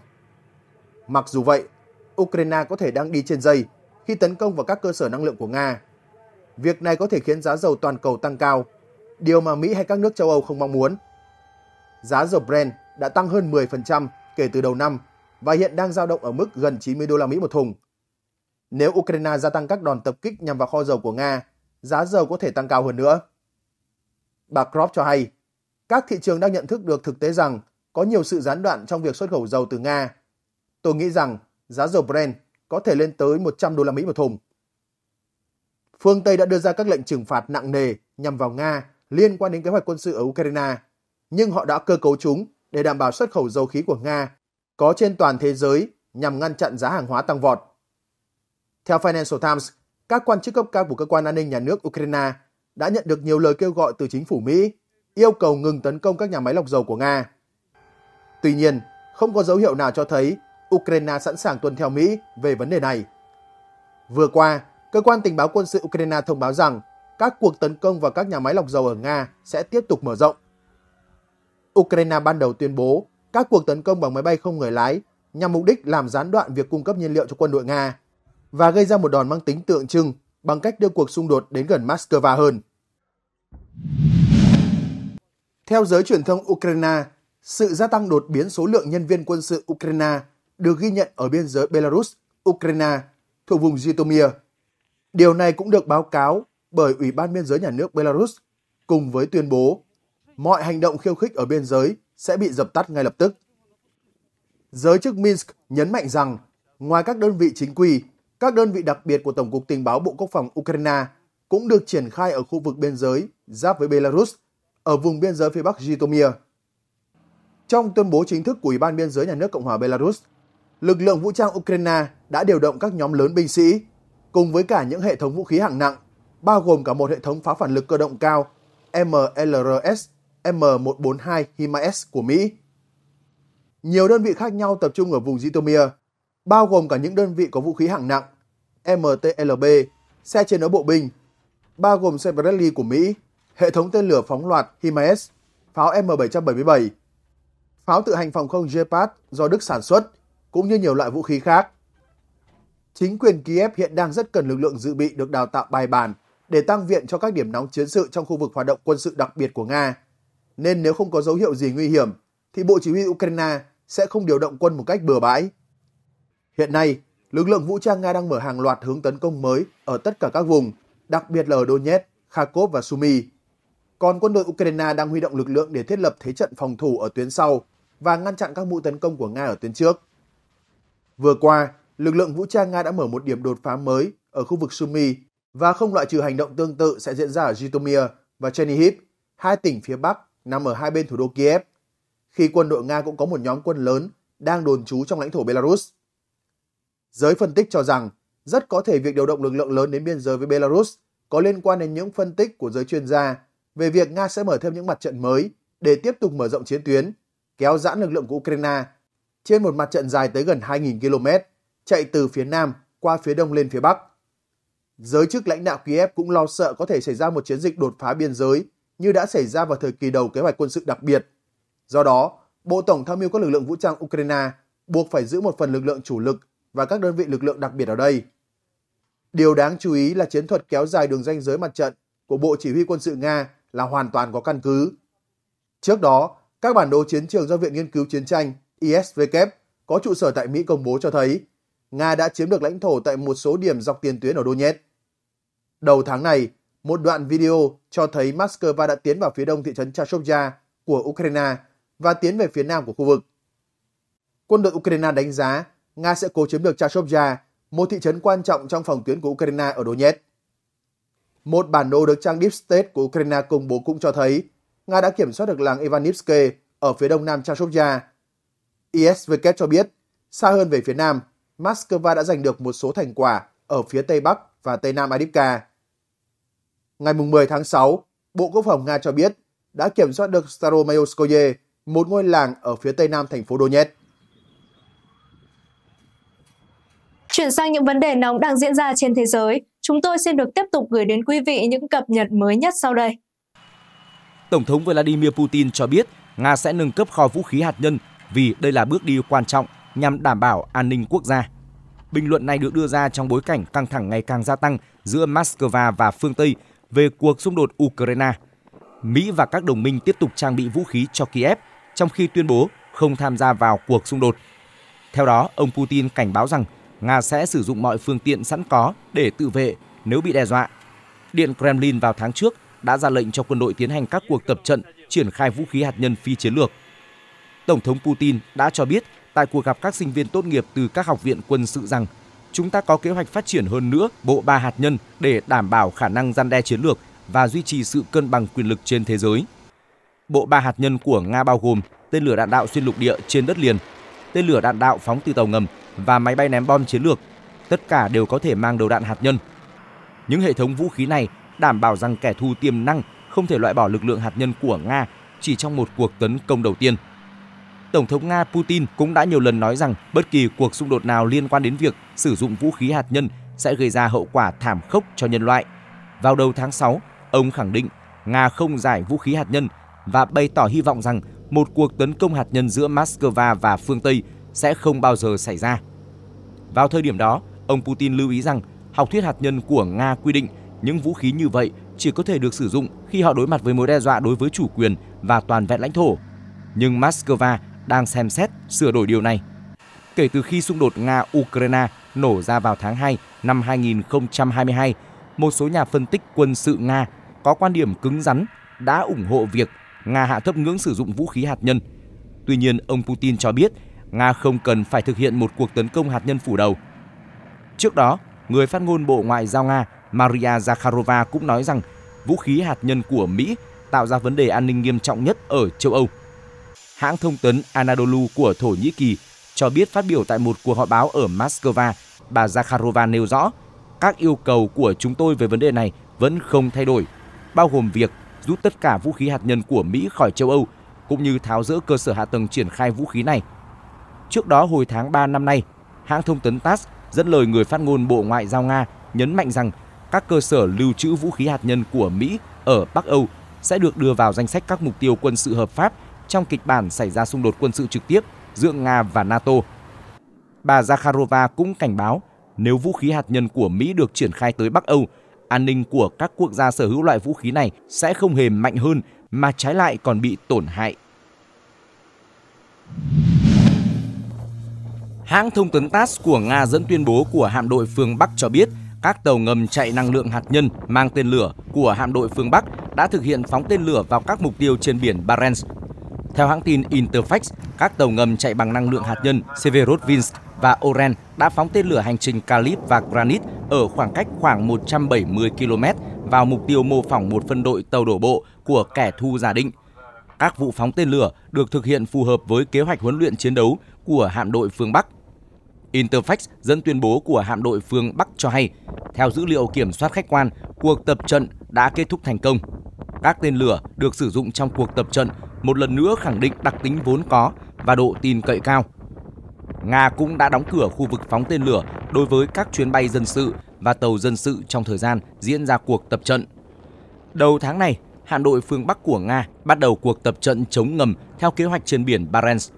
Mặc dù vậy, Ukraine có thể đang đi trên dây khi tấn công vào các cơ sở năng lượng của Nga Việc này có thể khiến giá dầu toàn cầu tăng cao, điều mà Mỹ hay các nước châu Âu không mong muốn. Giá dầu Brent đã tăng hơn 10% kể từ đầu năm và hiện đang dao động ở mức gần 90 đô la Mỹ một thùng. Nếu Ukraine gia tăng các đòn tập kích nhằm vào kho dầu của Nga, giá dầu có thể tăng cao hơn nữa. Bà Crop cho hay, các thị trường đang nhận thức được thực tế rằng có nhiều sự gián đoạn trong việc xuất khẩu dầu từ Nga. Tôi nghĩ rằng giá dầu Brent có thể lên tới 100 đô la Mỹ một thùng phương Tây đã đưa ra các lệnh trừng phạt nặng nề nhằm vào Nga liên quan đến kế hoạch quân sự ở Ukraine, nhưng họ đã cơ cấu chúng để đảm bảo xuất khẩu dầu khí của Nga có trên toàn thế giới nhằm ngăn chặn giá hàng hóa tăng vọt. Theo Financial Times, các quan chức cấp cao của cơ quan an ninh nhà nước Ukraine đã nhận được nhiều lời kêu gọi từ chính phủ Mỹ yêu cầu ngừng tấn công các nhà máy lọc dầu của Nga. Tuy nhiên, không có dấu hiệu nào cho thấy Ukraine sẵn sàng tuân theo Mỹ về vấn đề này. Vừa qua, Cơ quan tình báo quân sự Ukraine thông báo rằng các cuộc tấn công vào các nhà máy lọc dầu ở Nga sẽ tiếp tục mở rộng. Ukraine ban đầu tuyên bố các cuộc tấn công bằng máy bay không người lái nhằm mục đích làm gián đoạn việc cung cấp nhiên liệu cho quân đội Nga và gây ra một đòn mang tính tượng trưng bằng cách đưa cuộc xung đột đến gần Moscow hơn. Theo giới truyền thông Ukraine, sự gia tăng đột biến số lượng nhân viên quân sự Ukraine được ghi nhận ở biên giới Belarus, Ukraine thuộc vùng Zhytomyr Điều này cũng được báo cáo bởi Ủy ban biên giới nhà nước Belarus cùng với tuyên bố mọi hành động khiêu khích ở biên giới sẽ bị dập tắt ngay lập tức. Giới chức Minsk nhấn mạnh rằng ngoài các đơn vị chính quy, các đơn vị đặc biệt của Tổng cục Tình báo Bộ Quốc phòng Ukraine cũng được triển khai ở khu vực biên giới giáp với Belarus ở vùng biên giới phía Bắc Zhytomyr. Trong tuyên bố chính thức của Ủy ban biên giới nhà nước Cộng hòa Belarus, lực lượng vũ trang Ukraine đã điều động các nhóm lớn binh sĩ cùng với cả những hệ thống vũ khí hạng nặng, bao gồm cả một hệ thống pháo phản lực cơ động cao MLRS M142 HIMARS của Mỹ. Nhiều đơn vị khác nhau tập trung ở vùng Zitomir, bao gồm cả những đơn vị có vũ khí hạng nặng MTLB, xe chiến đấu bộ binh, bao gồm xe Bradley của Mỹ, hệ thống tên lửa phóng loạt HIMARS, pháo M777, pháo tự hành phòng không Gepard do Đức sản xuất, cũng như nhiều loại vũ khí khác chính quyền Kiev hiện đang rất cần lực lượng dự bị được đào tạo bài bản để tăng viện cho các điểm nóng chiến sự trong khu vực hoạt động quân sự đặc biệt của Nga. Nên nếu không có dấu hiệu gì nguy hiểm, thì Bộ Chỉ huy Ukraine sẽ không điều động quân một cách bừa bãi. Hiện nay, lực lượng vũ trang Nga đang mở hàng loạt hướng tấn công mới ở tất cả các vùng, đặc biệt là ở Donetsk, Kharkov và Sumy. Còn quân đội Ukraine đang huy động lực lượng để thiết lập thế trận phòng thủ ở tuyến sau và ngăn chặn các mũi tấn công của Nga ở tuyến trước. Vừa qua, lực lượng vũ trang Nga đã mở một điểm đột phá mới ở khu vực Sumy và không loại trừ hành động tương tự sẽ diễn ra ở Zhytomyr và Chernihiv, hai tỉnh phía Bắc nằm ở hai bên thủ đô Kiev, khi quân đội Nga cũng có một nhóm quân lớn đang đồn trú trong lãnh thổ Belarus. Giới phân tích cho rằng rất có thể việc điều động lực lượng lớn đến biên giới với Belarus có liên quan đến những phân tích của giới chuyên gia về việc Nga sẽ mở thêm những mặt trận mới để tiếp tục mở rộng chiến tuyến, kéo giãn lực lượng của Ukraine trên một mặt trận dài tới gần 2.000 km chạy từ phía nam qua phía đông lên phía bắc. Giới chức lãnh đạo Kiev cũng lo sợ có thể xảy ra một chiến dịch đột phá biên giới như đã xảy ra vào thời kỳ đầu kế hoạch quân sự đặc biệt. Do đó, Bộ Tổng tham mưu các lực lượng vũ trang Ukraine buộc phải giữ một phần lực lượng chủ lực và các đơn vị lực lượng đặc biệt ở đây. Điều đáng chú ý là chiến thuật kéo dài đường ranh giới mặt trận của Bộ Chỉ huy quân sự Nga là hoàn toàn có căn cứ. Trước đó, các bản đồ chiến trường do Viện Nghiên cứu Chiến tranh ISVK e có trụ sở tại Mỹ công bố cho thấy Nga đã chiếm được lãnh thổ tại một số điểm dọc tiền tuyến ở Donetsk. Đầu tháng này, một đoạn video cho thấy Moscow đã tiến vào phía đông thị trấn Chashovya của Ukraine và tiến về phía nam của khu vực. Quân đội Ukraine đánh giá Nga sẽ cố chiếm được Chashovya, một thị trấn quan trọng trong phòng tuyến của Ukraine ở Donetsk. Một bản đồ được trang Deep State của Ukraine công bố cũng cho thấy Nga đã kiểm soát được làng Ivanivske ở phía đông nam Chashovya. ISVK cho biết, xa hơn về phía nam, Moscow đã giành được một số thành quả ở phía Tây Bắc và Tây Nam Adipka. Ngày 10 tháng 6, Bộ Quốc phòng Nga cho biết đã kiểm soát được Staromayoskoye, một ngôi làng ở phía tây nam thành phố Donetsk. Chuyển sang những vấn đề nóng đang diễn ra trên thế giới, chúng tôi xin được tiếp tục gửi đến quý vị những cập nhật mới nhất sau đây. Tổng thống Vladimir Putin cho biết Nga sẽ nâng cấp kho vũ khí hạt nhân vì đây là bước đi quan trọng nhằm đảm bảo an ninh quốc gia. Bình luận này được đưa ra trong bối cảnh căng thẳng ngày càng gia tăng giữa Moscow và phương Tây về cuộc xung đột Ukraine. Mỹ và các đồng minh tiếp tục trang bị vũ khí cho Kiev trong khi tuyên bố không tham gia vào cuộc xung đột. Theo đó, ông Putin cảnh báo rằng Nga sẽ sử dụng mọi phương tiện sẵn có để tự vệ nếu bị đe dọa. Điện Kremlin vào tháng trước đã ra lệnh cho quân đội tiến hành các cuộc tập trận triển khai vũ khí hạt nhân phi chiến lược. Tổng thống Putin đã cho biết tại cuộc gặp các sinh viên tốt nghiệp từ các học viện quân sự rằng chúng ta có kế hoạch phát triển hơn nữa bộ ba hạt nhân để đảm bảo khả năng gian đe chiến lược và duy trì sự cân bằng quyền lực trên thế giới. Bộ ba hạt nhân của Nga bao gồm tên lửa đạn đạo xuyên lục địa trên đất liền, tên lửa đạn đạo phóng từ tàu ngầm và máy bay ném bom chiến lược. Tất cả đều có thể mang đầu đạn hạt nhân. Những hệ thống vũ khí này đảm bảo rằng kẻ thù tiềm năng không thể loại bỏ lực lượng hạt nhân của Nga chỉ trong một cuộc tấn công đầu tiên. Tổng thống Nga Putin cũng đã nhiều lần nói rằng bất kỳ cuộc xung đột nào liên quan đến việc sử dụng vũ khí hạt nhân sẽ gây ra hậu quả thảm khốc cho nhân loại. Vào đầu tháng 6, ông khẳng định Nga không giải vũ khí hạt nhân và bày tỏ hy vọng rằng một cuộc tấn công hạt nhân giữa Moscow và phương Tây sẽ không bao giờ xảy ra. Vào thời điểm đó, ông Putin lưu ý rằng học thuyết hạt nhân của Nga quy định những vũ khí như vậy chỉ có thể được sử dụng khi họ đối mặt với mối đe dọa đối với chủ quyền và toàn vẹn lãnh thổ. Nhưng Moscow đang xem xét sửa đổi điều này. Kể từ khi xung đột Nga-Ukraine nổ ra vào tháng 2 năm 2022, một số nhà phân tích quân sự Nga có quan điểm cứng rắn đã ủng hộ việc Nga hạ thấp ngưỡng sử dụng vũ khí hạt nhân. Tuy nhiên, ông Putin cho biết Nga không cần phải thực hiện một cuộc tấn công hạt nhân phủ đầu. Trước đó, người phát ngôn Bộ Ngoại giao Nga Maria Zakharova cũng nói rằng vũ khí hạt nhân của Mỹ tạo ra vấn đề an ninh nghiêm trọng nhất ở châu Âu – hãng thông tấn Anadolu của Thổ Nhĩ Kỳ cho biết phát biểu tại một cuộc họp báo ở Moscow, bà Zakharova nêu rõ các yêu cầu của chúng tôi về vấn đề này vẫn không thay đổi, bao gồm việc rút tất cả vũ khí hạt nhân của Mỹ khỏi châu Âu cũng như tháo rỡ cơ sở hạ tầng triển khai vũ khí này. Trước đó hồi tháng 3 năm nay, hãng thông tấn TASS dẫn lời người phát ngôn Bộ Ngoại giao Nga nhấn mạnh rằng các cơ sở lưu trữ vũ khí hạt nhân của Mỹ ở Bắc Âu sẽ được đưa vào danh sách các mục tiêu quân sự hợp pháp trong kịch bản xảy ra xung đột quân sự trực tiếp giữa Nga và NATO. Bà Zakharova cũng cảnh báo nếu vũ khí hạt nhân của Mỹ được triển khai tới Bắc Âu, an ninh của các quốc gia sở hữu loại vũ khí này sẽ không hề mạnh hơn mà trái lại còn bị tổn hại. Hãng thông tấn TASS của Nga dẫn tuyên bố của hạm đội phương Bắc cho biết các tàu ngầm chạy năng lượng hạt nhân mang tên lửa của hạm đội phương Bắc đã thực hiện phóng tên lửa vào các mục tiêu trên biển Barents theo hãng tin Interfax, các tàu ngầm chạy bằng năng lượng hạt nhân Severodvinsk và Oren đã phóng tên lửa hành trình Kalib và Granit ở khoảng cách khoảng 170 km vào mục tiêu mô phỏng một phân đội tàu đổ bộ của kẻ thù giả định. Các vụ phóng tên lửa được thực hiện phù hợp với kế hoạch huấn luyện chiến đấu của hạm đội phương Bắc. Interfax dẫn tuyên bố của hạm đội phương Bắc cho hay, theo dữ liệu kiểm soát khách quan, cuộc tập trận đã kết thúc thành công các tên lửa được sử dụng trong cuộc tập trận một lần nữa khẳng định đặc tính vốn có và độ tin cậy cao. Nga cũng đã đóng cửa khu vực phóng tên lửa đối với các chuyến bay dân sự và tàu dân sự trong thời gian diễn ra cuộc tập trận. Đầu tháng này, hạm đội phương Bắc của Nga bắt đầu cuộc tập trận chống ngầm theo kế hoạch trên biển Barents.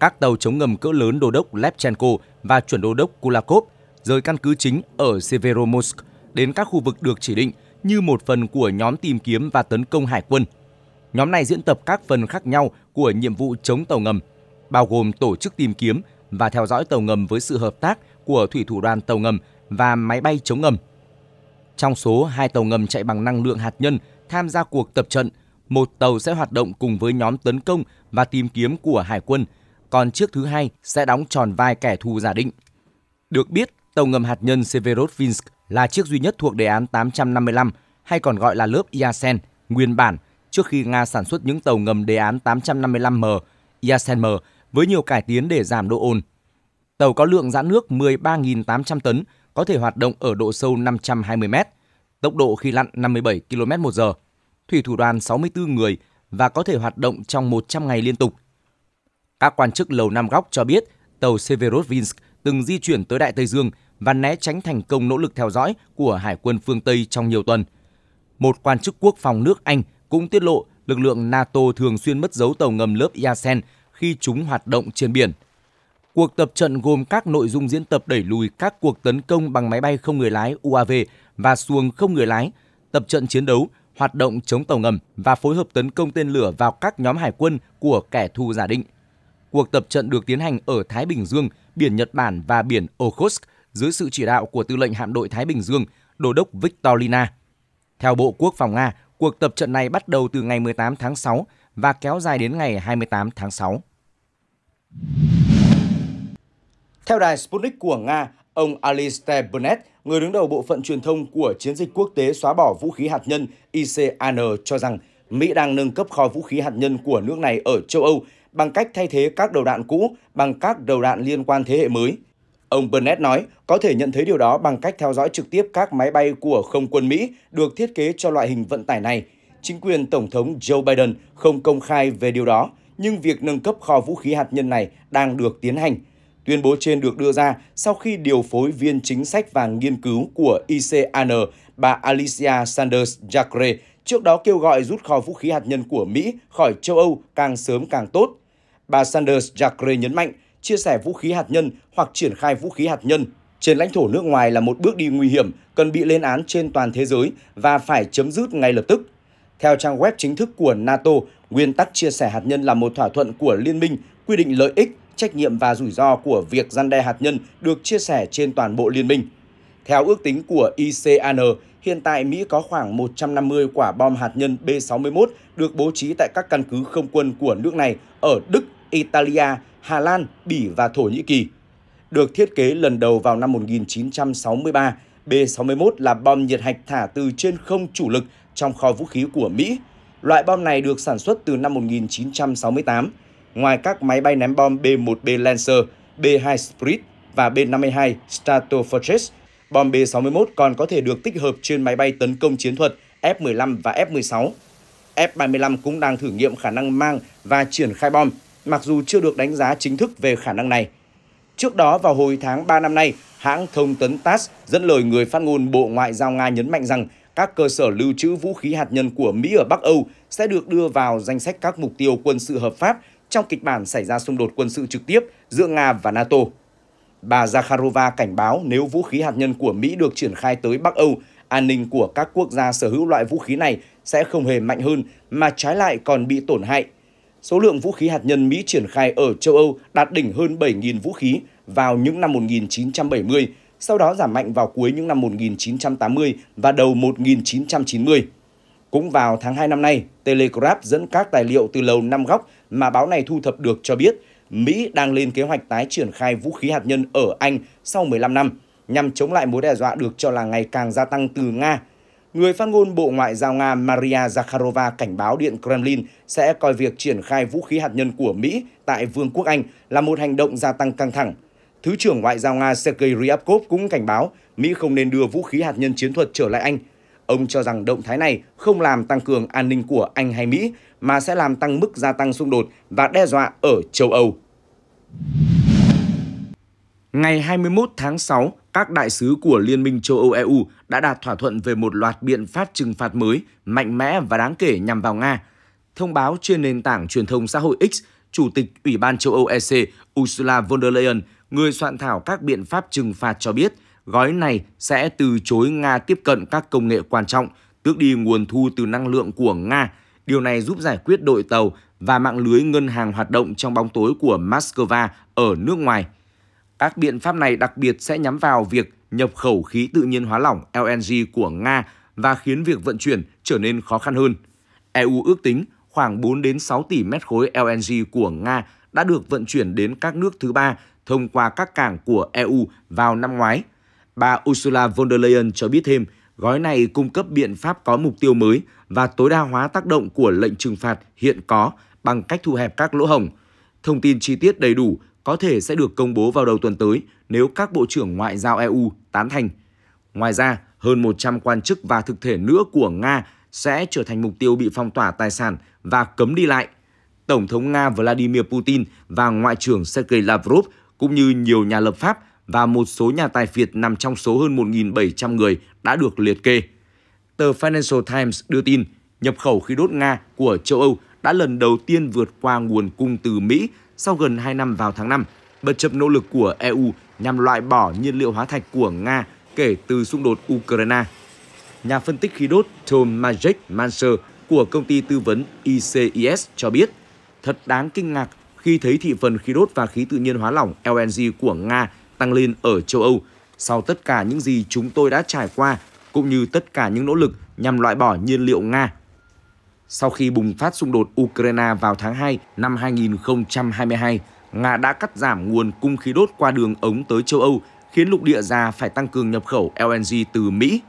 Các tàu chống ngầm cỡ lớn đô đốc Lepchenko và chuẩn đô đốc Kulakov rời căn cứ chính ở Severomorsk đến các khu vực được chỉ định – như một phần của nhóm tìm kiếm và tấn công hải quân. Nhóm này diễn tập các phần khác nhau của nhiệm vụ chống tàu ngầm, bao gồm tổ chức tìm kiếm và theo dõi tàu ngầm với sự hợp tác của thủy thủ đoàn tàu ngầm và máy bay chống ngầm. Trong số hai tàu ngầm chạy bằng năng lượng hạt nhân tham gia cuộc tập trận, một tàu sẽ hoạt động cùng với nhóm tấn công và tìm kiếm của hải quân, còn chiếc thứ hai sẽ đóng tròn vai kẻ thù giả định. Được biết, tàu ngầm hạt nhân Severodvinsk là chiếc duy nhất thuộc đề án 855 hay còn gọi là lớp Yasen nguyên bản trước khi Nga sản xuất những tàu ngầm đề án 855M, Iasen-M với nhiều cải tiến để giảm độ ồn. Tàu có lượng giãn nước 13.800 tấn, có thể hoạt động ở độ sâu 520 m, tốc độ khi lặn 57 km h thủy thủ đoàn 64 người và có thể hoạt động trong 100 ngày liên tục. Các quan chức Lầu Năm Góc cho biết tàu Severodvinsk từng di chuyển tới Đại Tây Dương – và né tránh thành công nỗ lực theo dõi của Hải quân phương Tây trong nhiều tuần. Một quan chức quốc phòng nước Anh cũng tiết lộ lực lượng NATO thường xuyên mất dấu tàu ngầm lớp Yasen khi chúng hoạt động trên biển. Cuộc tập trận gồm các nội dung diễn tập đẩy lùi các cuộc tấn công bằng máy bay không người lái UAV và xuồng không người lái, tập trận chiến đấu, hoạt động chống tàu ngầm và phối hợp tấn công tên lửa vào các nhóm hải quân của kẻ thù giả định. Cuộc tập trận được tiến hành ở Thái Bình Dương, biển Nhật Bản và biển Okhotsk – dưới sự chỉ đạo của tư lệnh hạm đội Thái Bình Dương, đô đốc Victorina. Theo Bộ Quốc phòng Nga, cuộc tập trận này bắt đầu từ ngày 18 tháng 6 và kéo dài đến ngày 28 tháng 6. Theo đài Sputnik của Nga, ông Alistair Burnett, người đứng đầu bộ phận truyền thông của chiến dịch quốc tế xóa bỏ vũ khí hạt nhân ICAN cho rằng Mỹ đang nâng cấp kho vũ khí hạt nhân của nước này ở châu Âu bằng cách thay thế các đầu đạn cũ bằng các đầu đạn liên quan thế hệ mới. Ông Burnett nói có thể nhận thấy điều đó bằng cách theo dõi trực tiếp các máy bay của không quân Mỹ được thiết kế cho loại hình vận tải này. Chính quyền Tổng thống Joe Biden không công khai về điều đó, nhưng việc nâng cấp kho vũ khí hạt nhân này đang được tiến hành. Tuyên bố trên được đưa ra sau khi điều phối viên chính sách và nghiên cứu của ICAN, bà Alicia Sanders-Jacre, trước đó kêu gọi rút kho vũ khí hạt nhân của Mỹ khỏi châu Âu càng sớm càng tốt. Bà Sanders-Jacre nhấn mạnh, chia sẻ vũ khí hạt nhân hoặc triển khai vũ khí hạt nhân trên lãnh thổ nước ngoài là một bước đi nguy hiểm cần bị lên án trên toàn thế giới và phải chấm dứt ngay lập tức. Theo trang web chính thức của NATO, nguyên tắc chia sẻ hạt nhân là một thỏa thuận của liên minh quy định lợi ích, trách nhiệm và rủi ro của việc gian đe hạt nhân được chia sẻ trên toàn bộ liên minh. Theo ước tính của ICAN, hiện tại Mỹ có khoảng 150 quả bom hạt nhân B-61 được bố trí tại các căn cứ không quân của nước này ở Đức, Italia, Hà Lan, Bỉ và Thổ Nhĩ Kỳ. Được thiết kế lần đầu vào năm 1963, B-61 là bom nhiệt hạch thả từ trên không chủ lực trong kho vũ khí của Mỹ. Loại bom này được sản xuất từ năm 1968. Ngoài các máy bay ném bom B-1B Lancer, B-2 Spirit và B-52 Stratofortress, bom B-61 còn có thể được tích hợp trên máy bay tấn công chiến thuật F-15 và F-16. F-35 cũng đang thử nghiệm khả năng mang và triển khai bom mặc dù chưa được đánh giá chính thức về khả năng này. Trước đó vào hồi tháng 3 năm nay, hãng thông tấn TASS dẫn lời người phát ngôn Bộ Ngoại giao Nga nhấn mạnh rằng các cơ sở lưu trữ vũ khí hạt nhân của Mỹ ở Bắc Âu sẽ được đưa vào danh sách các mục tiêu quân sự hợp pháp trong kịch bản xảy ra xung đột quân sự trực tiếp giữa Nga và NATO. Bà Zakharova cảnh báo nếu vũ khí hạt nhân của Mỹ được triển khai tới Bắc Âu, an ninh của các quốc gia sở hữu loại vũ khí này sẽ không hề mạnh hơn mà trái lại còn bị tổn hại – Số lượng vũ khí hạt nhân Mỹ triển khai ở châu Âu đạt đỉnh hơn 7.000 vũ khí vào những năm 1970, sau đó giảm mạnh vào cuối những năm 1980 và đầu 1990. Cũng vào tháng 2 năm nay, Telegraph dẫn các tài liệu từ lầu năm góc mà báo này thu thập được cho biết Mỹ đang lên kế hoạch tái triển khai vũ khí hạt nhân ở Anh sau 15 năm, nhằm chống lại mối đe dọa được cho là ngày càng gia tăng từ Nga Người phát ngôn Bộ Ngoại giao Nga Maria Zakharova cảnh báo Điện Kremlin sẽ coi việc triển khai vũ khí hạt nhân của Mỹ tại Vương quốc Anh là một hành động gia tăng căng thẳng. Thứ trưởng Ngoại giao Nga Sergei Ryabkov cũng cảnh báo Mỹ không nên đưa vũ khí hạt nhân chiến thuật trở lại Anh. Ông cho rằng động thái này không làm tăng cường an ninh của Anh hay Mỹ, mà sẽ làm tăng mức gia tăng xung đột và đe dọa ở châu Âu. Ngày 21 tháng 6, các đại sứ của Liên minh châu Âu EU đã đạt thỏa thuận về một loạt biện pháp trừng phạt mới, mạnh mẽ và đáng kể nhằm vào Nga. Thông báo trên nền tảng truyền thông xã hội X, Chủ tịch Ủy ban châu Âu EC Ursula von der Leyen, người soạn thảo các biện pháp trừng phạt cho biết, gói này sẽ từ chối Nga tiếp cận các công nghệ quan trọng, tước đi nguồn thu từ năng lượng của Nga. Điều này giúp giải quyết đội tàu và mạng lưới ngân hàng hoạt động trong bóng tối của Moscow ở nước ngoài – các biện pháp này đặc biệt sẽ nhắm vào việc nhập khẩu khí tự nhiên hóa lỏng LNG của Nga và khiến việc vận chuyển trở nên khó khăn hơn. EU ước tính khoảng 4 đến 6 tỷ mét khối LNG của Nga đã được vận chuyển đến các nước thứ ba thông qua các cảng của EU vào năm ngoái. Bà Ursula von der Leyen cho biết thêm, gói này cung cấp biện pháp có mục tiêu mới và tối đa hóa tác động của lệnh trừng phạt hiện có bằng cách thu hẹp các lỗ hổng. Thông tin chi tiết đầy đủ có thể sẽ được công bố vào đầu tuần tới nếu các bộ trưởng ngoại giao EU tán thành. Ngoài ra, hơn 100 quan chức và thực thể nữa của Nga sẽ trở thành mục tiêu bị phong tỏa tài sản và cấm đi lại. Tổng thống Nga Vladimir Putin và Ngoại trưởng Sergei Lavrov cũng như nhiều nhà lập pháp và một số nhà tài phiệt nằm trong số hơn 1.700 người đã được liệt kê. Tờ Financial Times đưa tin nhập khẩu khí đốt Nga của châu Âu đã lần đầu tiên vượt qua nguồn cung từ Mỹ sau gần 2 năm vào tháng 5, bất chấp nỗ lực của EU nhằm loại bỏ nhiên liệu hóa thạch của Nga kể từ xung đột Ukraine. Nhà phân tích khí đốt Tom Majek Manser của công ty tư vấn ICIS cho biết, thật đáng kinh ngạc khi thấy thị phần khí đốt và khí tự nhiên hóa lỏng LNG của Nga tăng lên ở châu Âu sau tất cả những gì chúng tôi đã trải qua cũng như tất cả những nỗ lực nhằm loại bỏ nhiên liệu Nga sau khi bùng phát xung đột Ukraine vào tháng 2 năm 2022, Nga đã cắt giảm nguồn cung khí đốt qua đường ống tới châu Âu, khiến lục địa già phải tăng cường nhập khẩu LNG từ Mỹ.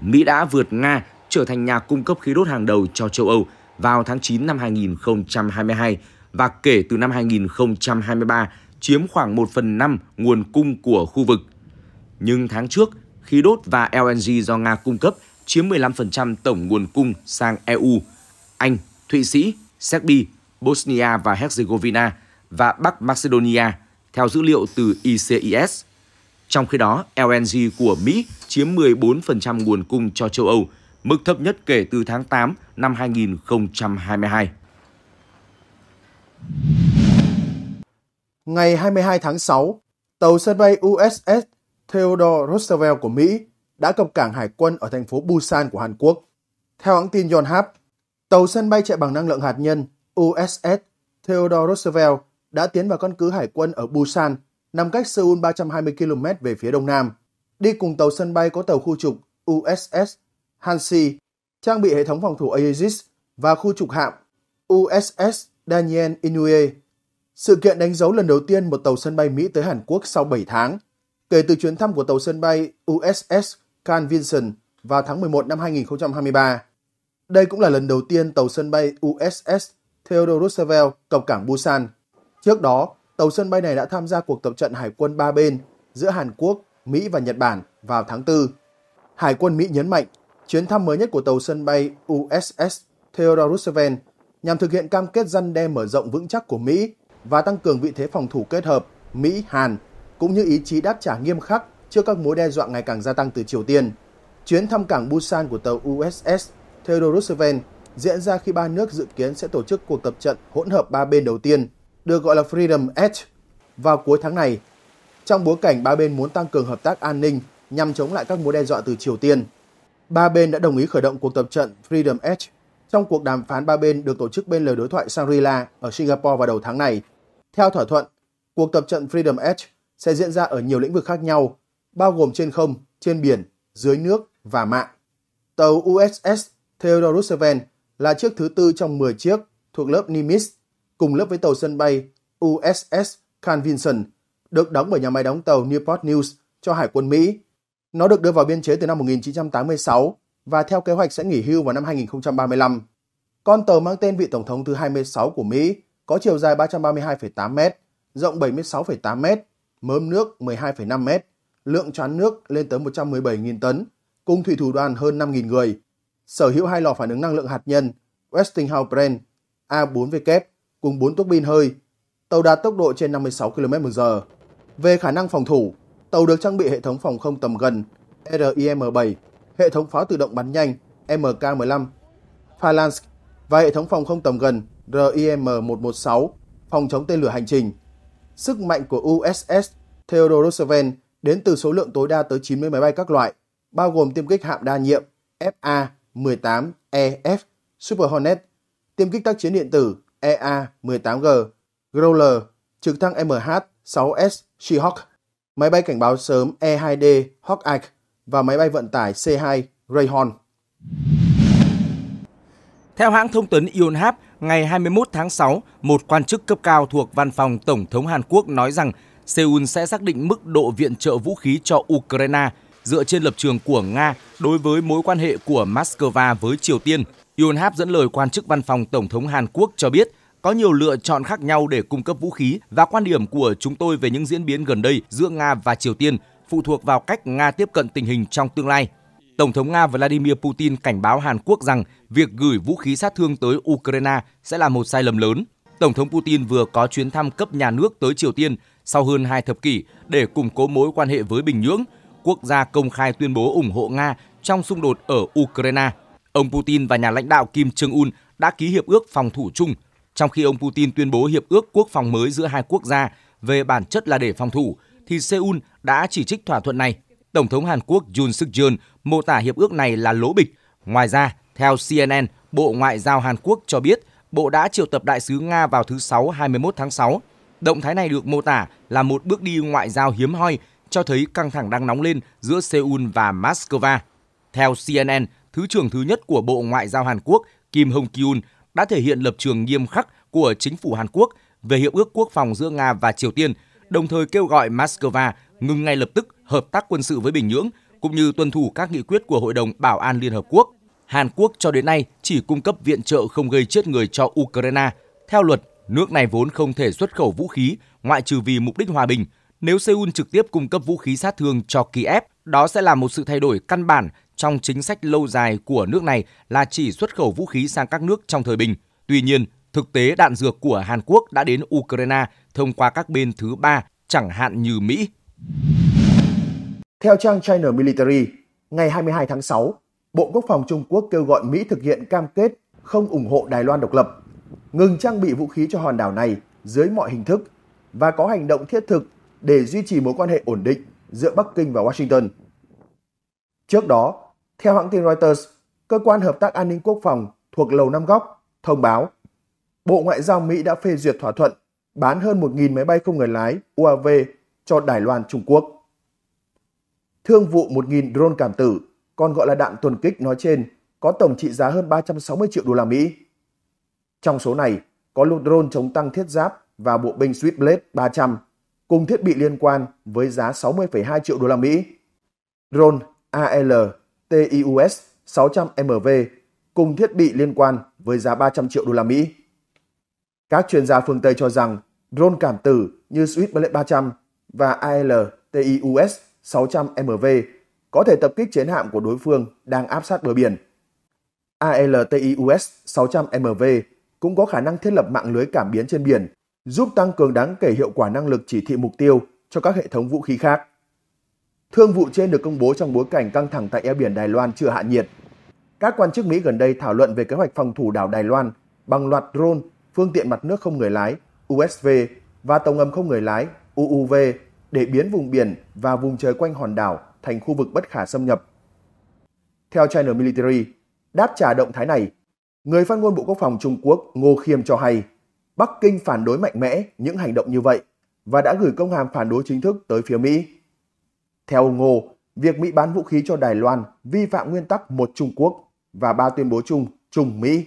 Mỹ đã vượt Nga trở thành nhà cung cấp khí đốt hàng đầu cho châu Âu vào tháng 9 năm 2022 và kể từ năm 2023 chiếm khoảng 1 phần 5 nguồn cung của khu vực. Nhưng tháng trước, khí đốt và LNG do Nga cung cấp chiếm 15% tổng nguồn cung sang EU. Anh, Thụy Sĩ, Serbia, Bosnia và Herzegovina và Bắc Macedonia theo dữ liệu từ ICIS. Trong khi đó, LNG của Mỹ chiếm 14% nguồn cung cho châu Âu, mức thấp nhất kể từ tháng 8 năm 2022. Ngày 22 tháng 6, tàu sân bay USS Theodore Roosevelt của Mỹ đã cập cảng hải quân ở thành phố Busan của Hàn Quốc. Theo hãng tin Yonhap, Tàu sân bay chạy bằng năng lượng hạt nhân USS Theodore Roosevelt đã tiến vào căn cứ hải quân ở Busan, nằm cách Seoul 320 km về phía đông nam. Đi cùng tàu sân bay có tàu khu trục USS Hansi, trang bị hệ thống phòng thủ Aegis và khu trục hạm USS Daniel Inouye. Sự kiện đánh dấu lần đầu tiên một tàu sân bay Mỹ tới Hàn Quốc sau 7 tháng, kể từ chuyến thăm của tàu sân bay USS Carl Vinson vào tháng 11 năm 2023. Đây cũng là lần đầu tiên tàu sân bay USS Theodore Roosevelt cập cảng Busan. Trước đó, tàu sân bay này đã tham gia cuộc tập trận hải quân ba bên giữa Hàn Quốc, Mỹ và Nhật Bản vào tháng 4. Hải quân Mỹ nhấn mạnh, chuyến thăm mới nhất của tàu sân bay USS Theodore Roosevelt nhằm thực hiện cam kết răn đe mở rộng vững chắc của Mỹ và tăng cường vị thế phòng thủ kết hợp Mỹ-Hàn, cũng như ý chí đáp trả nghiêm khắc trước các mối đe dọa ngày càng gia tăng từ Triều Tiên. Chuyến thăm cảng Busan của tàu USS Theodore Roosevelt diễn ra khi ba nước dự kiến sẽ tổ chức cuộc tập trận hỗn hợp ba bên đầu tiên, được gọi là Freedom Edge, vào cuối tháng này. Trong bối cảnh ba bên muốn tăng cường hợp tác an ninh nhằm chống lại các mối đe dọa từ Triều Tiên, ba bên đã đồng ý khởi động cuộc tập trận Freedom Edge trong cuộc đàm phán ba bên được tổ chức bên lời đối thoại Shangri-La ở Singapore vào đầu tháng này. Theo thỏa thuận, cuộc tập trận Freedom Edge sẽ diễn ra ở nhiều lĩnh vực khác nhau, bao gồm trên không, trên biển, dưới nước và mạng. Tàu USS Theodore Roosevelt là chiếc thứ tư trong 10 chiếc thuộc lớp Nimitz, cùng lớp với tàu sân bay USS Convention, được đóng bởi nhà máy đóng tàu Newport News cho Hải quân Mỹ. Nó được đưa vào biên chế từ năm 1986 và theo kế hoạch sẽ nghỉ hưu vào năm 2035. Con tàu mang tên vị Tổng thống thứ 26 của Mỹ có chiều dài 332,8 m, rộng 76,8 m, mớm nước 12,5 m, lượng choán nước lên tới 117.000 tấn, cùng thủy thủ đoàn hơn 5.000 người, sở hữu hai lò phản ứng năng lượng hạt nhân Westinghouse Brand A4W cùng 4 tuốc bin hơi. Tàu đạt tốc độ trên 56 km/h. Về khả năng phòng thủ, tàu được trang bị hệ thống phòng không tầm gần RIM-7, hệ thống pháo tự động bắn nhanh MK-15 Phalanx và hệ thống phòng không tầm gần RIM-116 phòng chống tên lửa hành trình. Sức mạnh của USS Theodore Roosevelt đến từ số lượng tối đa tới 90 máy bay các loại, bao gồm tiêm kích hạm đa nhiệm FA 18EF Super Hornet, tiêm kích tác chiến điện tử EA-18G, Growler, trực thăng MH-6S Seahawk, máy bay cảnh báo sớm E-2D Hawkeye và máy bay vận tải C-2 Greyhound. Theo hãng thông tấn Yonhap, ngày 21 tháng 6, một quan chức cấp cao thuộc văn phòng Tổng thống Hàn Quốc nói rằng Seoul sẽ xác định mức độ viện trợ vũ khí cho Ukraine – dựa trên lập trường của Nga đối với mối quan hệ của Moscow với Triều Tiên. Yonhap dẫn lời quan chức văn phòng Tổng thống Hàn Quốc cho biết có nhiều lựa chọn khác nhau để cung cấp vũ khí và quan điểm của chúng tôi về những diễn biến gần đây giữa Nga và Triều Tiên phụ thuộc vào cách Nga tiếp cận tình hình trong tương lai. Tổng thống Nga Vladimir Putin cảnh báo Hàn Quốc rằng việc gửi vũ khí sát thương tới Ukraine sẽ là một sai lầm lớn. Tổng thống Putin vừa có chuyến thăm cấp nhà nước tới Triều Tiên sau hơn hai thập kỷ để củng cố mối quan hệ với Bình Nhưỡng, quốc gia công khai tuyên bố ủng hộ Nga trong xung đột ở Ukraine. Ông Putin và nhà lãnh đạo Kim Jong-un đã ký hiệp ước phòng thủ chung, trong khi ông Putin tuyên bố hiệp ước quốc phòng mới giữa hai quốc gia về bản chất là để phòng thủ, thì Seoul đã chỉ trích thỏa thuận này. Tổng thống Hàn Quốc Yoon suk yeol mô tả hiệp ước này là lỗ bịch. Ngoài ra, theo CNN, Bộ Ngoại giao Hàn Quốc cho biết Bộ đã triệu tập đại sứ Nga vào thứ Sáu 21 tháng 6. Động thái này được mô tả là một bước đi ngoại giao hiếm hoi cho thấy căng thẳng đang nóng lên giữa Seoul và Moscow. Theo CNN, Thứ trưởng thứ nhất của Bộ Ngoại giao Hàn Quốc Kim Hong Kyun đã thể hiện lập trường nghiêm khắc của chính phủ Hàn Quốc về hiệp ước quốc phòng giữa Nga và Triều Tiên, đồng thời kêu gọi Moscow ngừng ngay lập tức hợp tác quân sự với Bình Nhưỡng cũng như tuân thủ các nghị quyết của Hội đồng Bảo an Liên Hợp Quốc. Hàn Quốc cho đến nay chỉ cung cấp viện trợ không gây chết người cho Ukraine. Theo luật, nước này vốn không thể xuất khẩu vũ khí ngoại trừ vì mục đích hòa bình – nếu Seoul trực tiếp cung cấp vũ khí sát thương cho Kiev, đó sẽ là một sự thay đổi căn bản trong chính sách lâu dài của nước này là chỉ xuất khẩu vũ khí sang các nước trong thời bình. Tuy nhiên, thực tế đạn dược của Hàn Quốc đã đến Ukraine thông qua các bên thứ ba, chẳng hạn như Mỹ. Theo trang China Military, ngày 22 tháng 6, Bộ Quốc phòng Trung Quốc kêu gọi Mỹ thực hiện cam kết không ủng hộ Đài Loan độc lập, ngừng trang bị vũ khí cho hòn đảo này dưới mọi hình thức và có hành động thiết thực để duy trì mối quan hệ ổn định giữa Bắc Kinh và Washington. Trước đó, theo hãng tin Reuters, cơ quan hợp tác an ninh quốc phòng thuộc Lầu Năm Góc thông báo Bộ Ngoại giao Mỹ đã phê duyệt thỏa thuận bán hơn 1.000 máy bay không người lái UAV cho Đài Loan Trung Quốc. Thương vụ 1.000 drone cảm tử, còn gọi là đạn tuần kích nói trên, có tổng trị giá hơn 360 triệu đô la Mỹ. Trong số này, có lô drone chống tăng thiết giáp và bộ binh Switchblade 300 cùng thiết bị liên quan với giá 60,2 triệu đô la Mỹ. Drone ALTIUS 600MV cùng thiết bị liên quan với giá 300 triệu đô la Mỹ. Các chuyên gia phương Tây cho rằng drone cảm tử như Swiss Bullet 300 và ALTIUS 600MV có thể tập kích chiến hạm của đối phương đang áp sát bờ biển. ALTIUS 600MV cũng có khả năng thiết lập mạng lưới cảm biến trên biển giúp tăng cường đáng kể hiệu quả năng lực chỉ thị mục tiêu cho các hệ thống vũ khí khác. Thương vụ trên được công bố trong bối cảnh căng thẳng tại eo biển Đài Loan chưa hạ nhiệt. Các quan chức Mỹ gần đây thảo luận về kế hoạch phòng thủ đảo Đài Loan bằng loạt drone, phương tiện mặt nước không người lái USV và tàu ngầm không người lái UUV để biến vùng biển và vùng trời quanh hòn đảo thành khu vực bất khả xâm nhập. Theo China Military, đáp trả động thái này, người phát ngôn Bộ Quốc phòng Trung Quốc Ngô Khiêm cho hay Bắc Kinh phản đối mạnh mẽ những hành động như vậy và đã gửi công hàm phản đối chính thức tới phía Mỹ. Theo ông Ngô, việc Mỹ bán vũ khí cho Đài Loan vi phạm nguyên tắc một Trung Quốc và ba tuyên bố chung Trung Mỹ.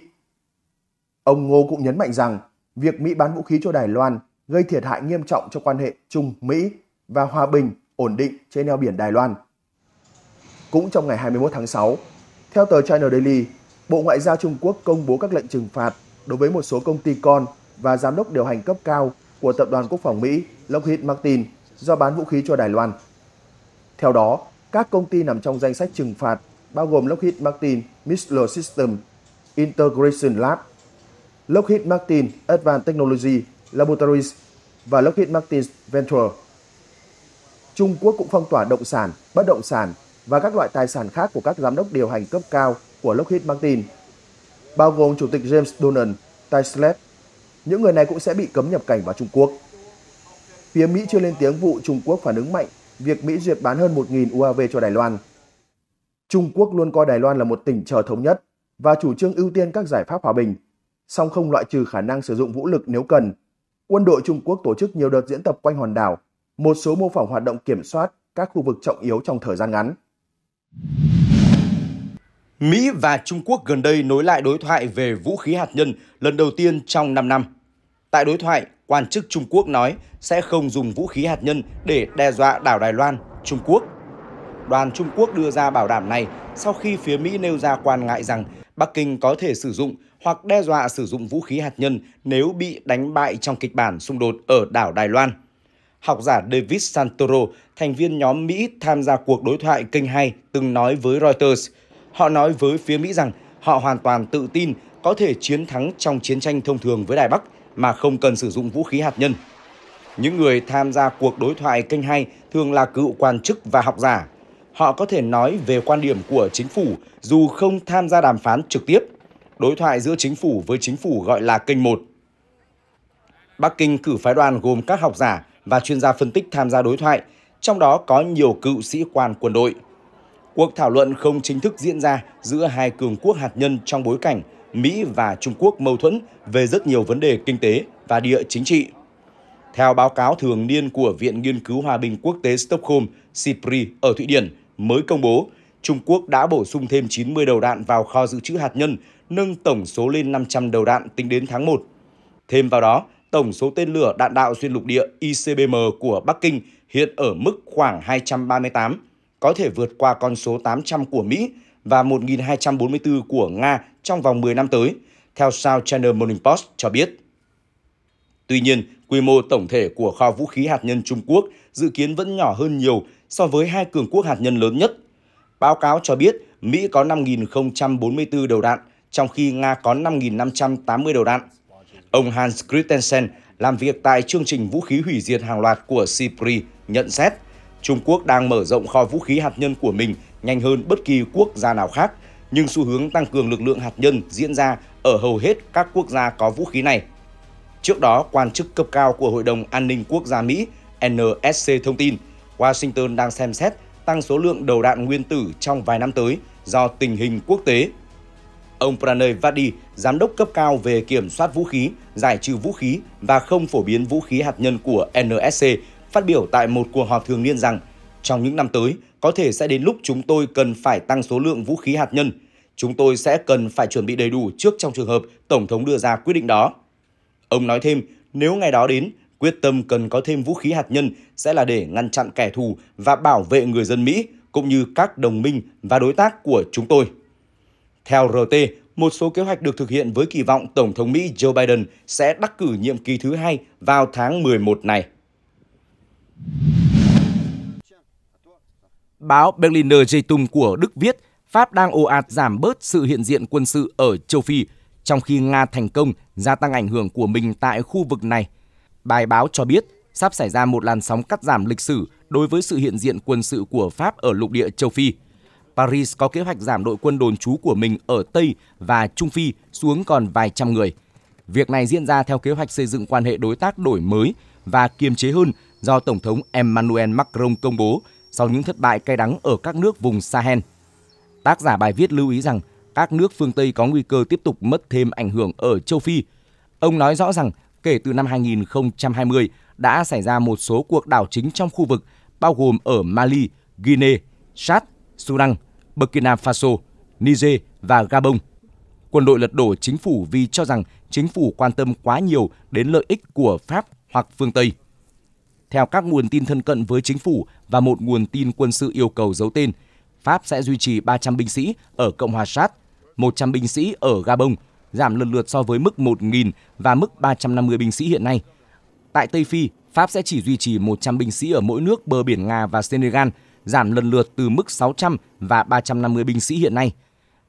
Ông Ngô cũng nhấn mạnh rằng việc Mỹ bán vũ khí cho Đài Loan gây thiệt hại nghiêm trọng cho quan hệ Trung Mỹ và hòa bình, ổn định trên eo biển Đài Loan. Cũng trong ngày 21 tháng 6, theo tờ China Daily, Bộ Ngoại giao Trung Quốc công bố các lệnh trừng phạt đối với một số công ty con và giám đốc điều hành cấp cao của Tập đoàn Quốc phòng Mỹ Lockheed Martin do bán vũ khí cho Đài Loan. Theo đó, các công ty nằm trong danh sách trừng phạt bao gồm Lockheed Martin Missile System Integration Lab, Lockheed Martin Advanced Technology Laboratories và Lockheed Martin Venture. Trung Quốc cũng phong tỏa động sản, bất động sản và các loại tài sản khác của các giám đốc điều hành cấp cao của Lockheed Martin, bao gồm Chủ tịch James Donald, Tyslett, những người này cũng sẽ bị cấm nhập cảnh vào Trung Quốc. Phía Mỹ chưa lên tiếng vụ Trung Quốc phản ứng mạnh việc Mỹ duyệt bán hơn 1.000 UAV cho Đài Loan. Trung Quốc luôn coi Đài Loan là một tỉnh chờ thống nhất và chủ trương ưu tiên các giải pháp hòa bình, song không loại trừ khả năng sử dụng vũ lực nếu cần. Quân đội Trung Quốc tổ chức nhiều đợt diễn tập quanh hòn đảo, một số mô phỏng hoạt động kiểm soát các khu vực trọng yếu trong thời gian ngắn. Mỹ và Trung Quốc gần đây nối lại đối thoại về vũ khí hạt nhân lần đầu tiên trong 5 năm. Tại đối thoại, quan chức Trung Quốc nói sẽ không dùng vũ khí hạt nhân để đe dọa đảo Đài Loan, Trung Quốc. Đoàn Trung Quốc đưa ra bảo đảm này sau khi phía Mỹ nêu ra quan ngại rằng Bắc Kinh có thể sử dụng hoặc đe dọa sử dụng vũ khí hạt nhân nếu bị đánh bại trong kịch bản xung đột ở đảo Đài Loan. Học giả David Santoro, thành viên nhóm Mỹ tham gia cuộc đối thoại kênh 2, từng nói với Reuters. Họ nói với phía Mỹ rằng họ hoàn toàn tự tin có thể chiến thắng trong chiến tranh thông thường với Đài Bắc mà không cần sử dụng vũ khí hạt nhân. Những người tham gia cuộc đối thoại kênh 2 thường là cựu quan chức và học giả. Họ có thể nói về quan điểm của chính phủ dù không tham gia đàm phán trực tiếp. Đối thoại giữa chính phủ với chính phủ gọi là kênh 1. Bắc Kinh cử phái đoàn gồm các học giả và chuyên gia phân tích tham gia đối thoại, trong đó có nhiều cựu sĩ quan quân đội. Cuộc thảo luận không chính thức diễn ra giữa hai cường quốc hạt nhân trong bối cảnh Mỹ và Trung Quốc mâu thuẫn về rất nhiều vấn đề kinh tế và địa chính trị. Theo báo cáo thường niên của Viện Nghiên cứu Hòa bình Quốc tế Stockholm, SIPRI ở Thụy Điển mới công bố, Trung Quốc đã bổ sung thêm 90 đầu đạn vào kho dự trữ hạt nhân, nâng tổng số lên 500 đầu đạn tính đến tháng 1. Thêm vào đó, tổng số tên lửa đạn đạo xuyên lục địa ICBM của Bắc Kinh hiện ở mức khoảng 238, có thể vượt qua con số 800 của Mỹ và 1244 của Nga trong vòng 10 năm tới, theo South China Morning Post cho biết. Tuy nhiên, quy mô tổng thể của kho vũ khí hạt nhân Trung Quốc dự kiến vẫn nhỏ hơn nhiều so với hai cường quốc hạt nhân lớn nhất. Báo cáo cho biết Mỹ có 5.044 đầu đạn, trong khi Nga có 5.580 đầu đạn. Ông Hans Christensen làm việc tại chương trình vũ khí hủy diệt hàng loạt của CIPRI nhận xét Trung Quốc đang mở rộng kho vũ khí hạt nhân của mình nhanh hơn bất kỳ quốc gia nào khác nhưng xu hướng tăng cường lực lượng hạt nhân diễn ra ở hầu hết các quốc gia có vũ khí này. Trước đó, quan chức cấp cao của Hội đồng An ninh Quốc gia Mỹ NSC thông tin, Washington đang xem xét tăng số lượng đầu đạn nguyên tử trong vài năm tới do tình hình quốc tế. Ông Pranay Vadi, giám đốc cấp cao về kiểm soát vũ khí, giải trừ vũ khí và không phổ biến vũ khí hạt nhân của NSC, phát biểu tại một cuộc họp thường niên rằng trong những năm tới, có thể sẽ đến lúc chúng tôi cần phải tăng số lượng vũ khí hạt nhân. Chúng tôi sẽ cần phải chuẩn bị đầy đủ trước trong trường hợp Tổng thống đưa ra quyết định đó. Ông nói thêm, nếu ngày đó đến, quyết tâm cần có thêm vũ khí hạt nhân sẽ là để ngăn chặn kẻ thù và bảo vệ người dân Mỹ cũng như các đồng minh và đối tác của chúng tôi. Theo RT, một số kế hoạch được thực hiện với kỳ vọng Tổng thống Mỹ Joe Biden sẽ đắc cử nhiệm kỳ thứ hai vào tháng 11 này. Báo Berliner Zeitung của Đức viết Pháp đang ồ ạt giảm bớt sự hiện diện quân sự ở châu Phi, trong khi Nga thành công gia tăng ảnh hưởng của mình tại khu vực này. Bài báo cho biết sắp xảy ra một làn sóng cắt giảm lịch sử đối với sự hiện diện quân sự của Pháp ở lục địa châu Phi. Paris có kế hoạch giảm đội quân đồn trú của mình ở Tây và Trung Phi xuống còn vài trăm người. Việc này diễn ra theo kế hoạch xây dựng quan hệ đối tác đổi mới và kiềm chế hơn do Tổng thống Emmanuel Macron công bố sau những thất bại cay đắng ở các nước vùng Sahel. Tác giả bài viết lưu ý rằng các nước phương Tây có nguy cơ tiếp tục mất thêm ảnh hưởng ở châu Phi. Ông nói rõ rằng kể từ năm 2020 đã xảy ra một số cuộc đảo chính trong khu vực bao gồm ở Mali, Guinea, Chad, Sudan, Burkina Faso, Niger và Gabon. Quân đội lật đổ chính phủ vì cho rằng chính phủ quan tâm quá nhiều đến lợi ích của Pháp hoặc phương Tây. Theo các nguồn tin thân cận với chính phủ và một nguồn tin quân sự yêu cầu giấu tên, Pháp sẽ duy trì 300 binh sĩ ở Cộng hòa Sát, 100 binh sĩ ở Gabon, giảm lần lượt so với mức 1.000 và mức 350 binh sĩ hiện nay. Tại Tây Phi, Pháp sẽ chỉ duy trì 100 binh sĩ ở mỗi nước bờ biển Nga và Senegal, giảm lần lượt từ mức 600 và 350 binh sĩ hiện nay.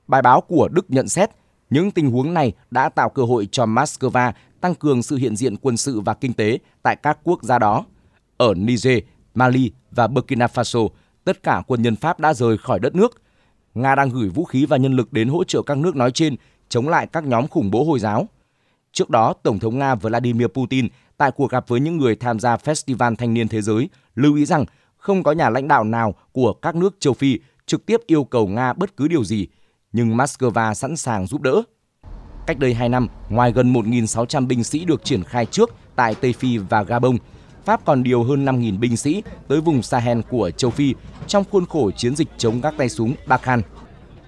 Bài báo của Đức nhận xét, những tình huống này đã tạo cơ hội cho Moscow tăng cường sự hiện diện quân sự và kinh tế tại các quốc gia đó ở Niger, Mali và Burkina Faso, tất cả quân nhân Pháp đã rời khỏi đất nước. Nga đang gửi vũ khí và nhân lực đến hỗ trợ các nước nói trên chống lại các nhóm khủng bố Hồi giáo. Trước đó, Tổng thống Nga Vladimir Putin tại cuộc gặp với những người tham gia Festival Thanh niên Thế giới lưu ý rằng không có nhà lãnh đạo nào của các nước châu Phi trực tiếp yêu cầu Nga bất cứ điều gì, nhưng Moscow sẵn sàng giúp đỡ. Cách đây 2 năm, ngoài gần 1.600 binh sĩ được triển khai trước tại Tây Phi và Gabon, Pháp còn điều hơn 5.000 binh sĩ tới vùng Sahel của châu Phi trong khuôn khổ chiến dịch chống các tay súng Barkhane.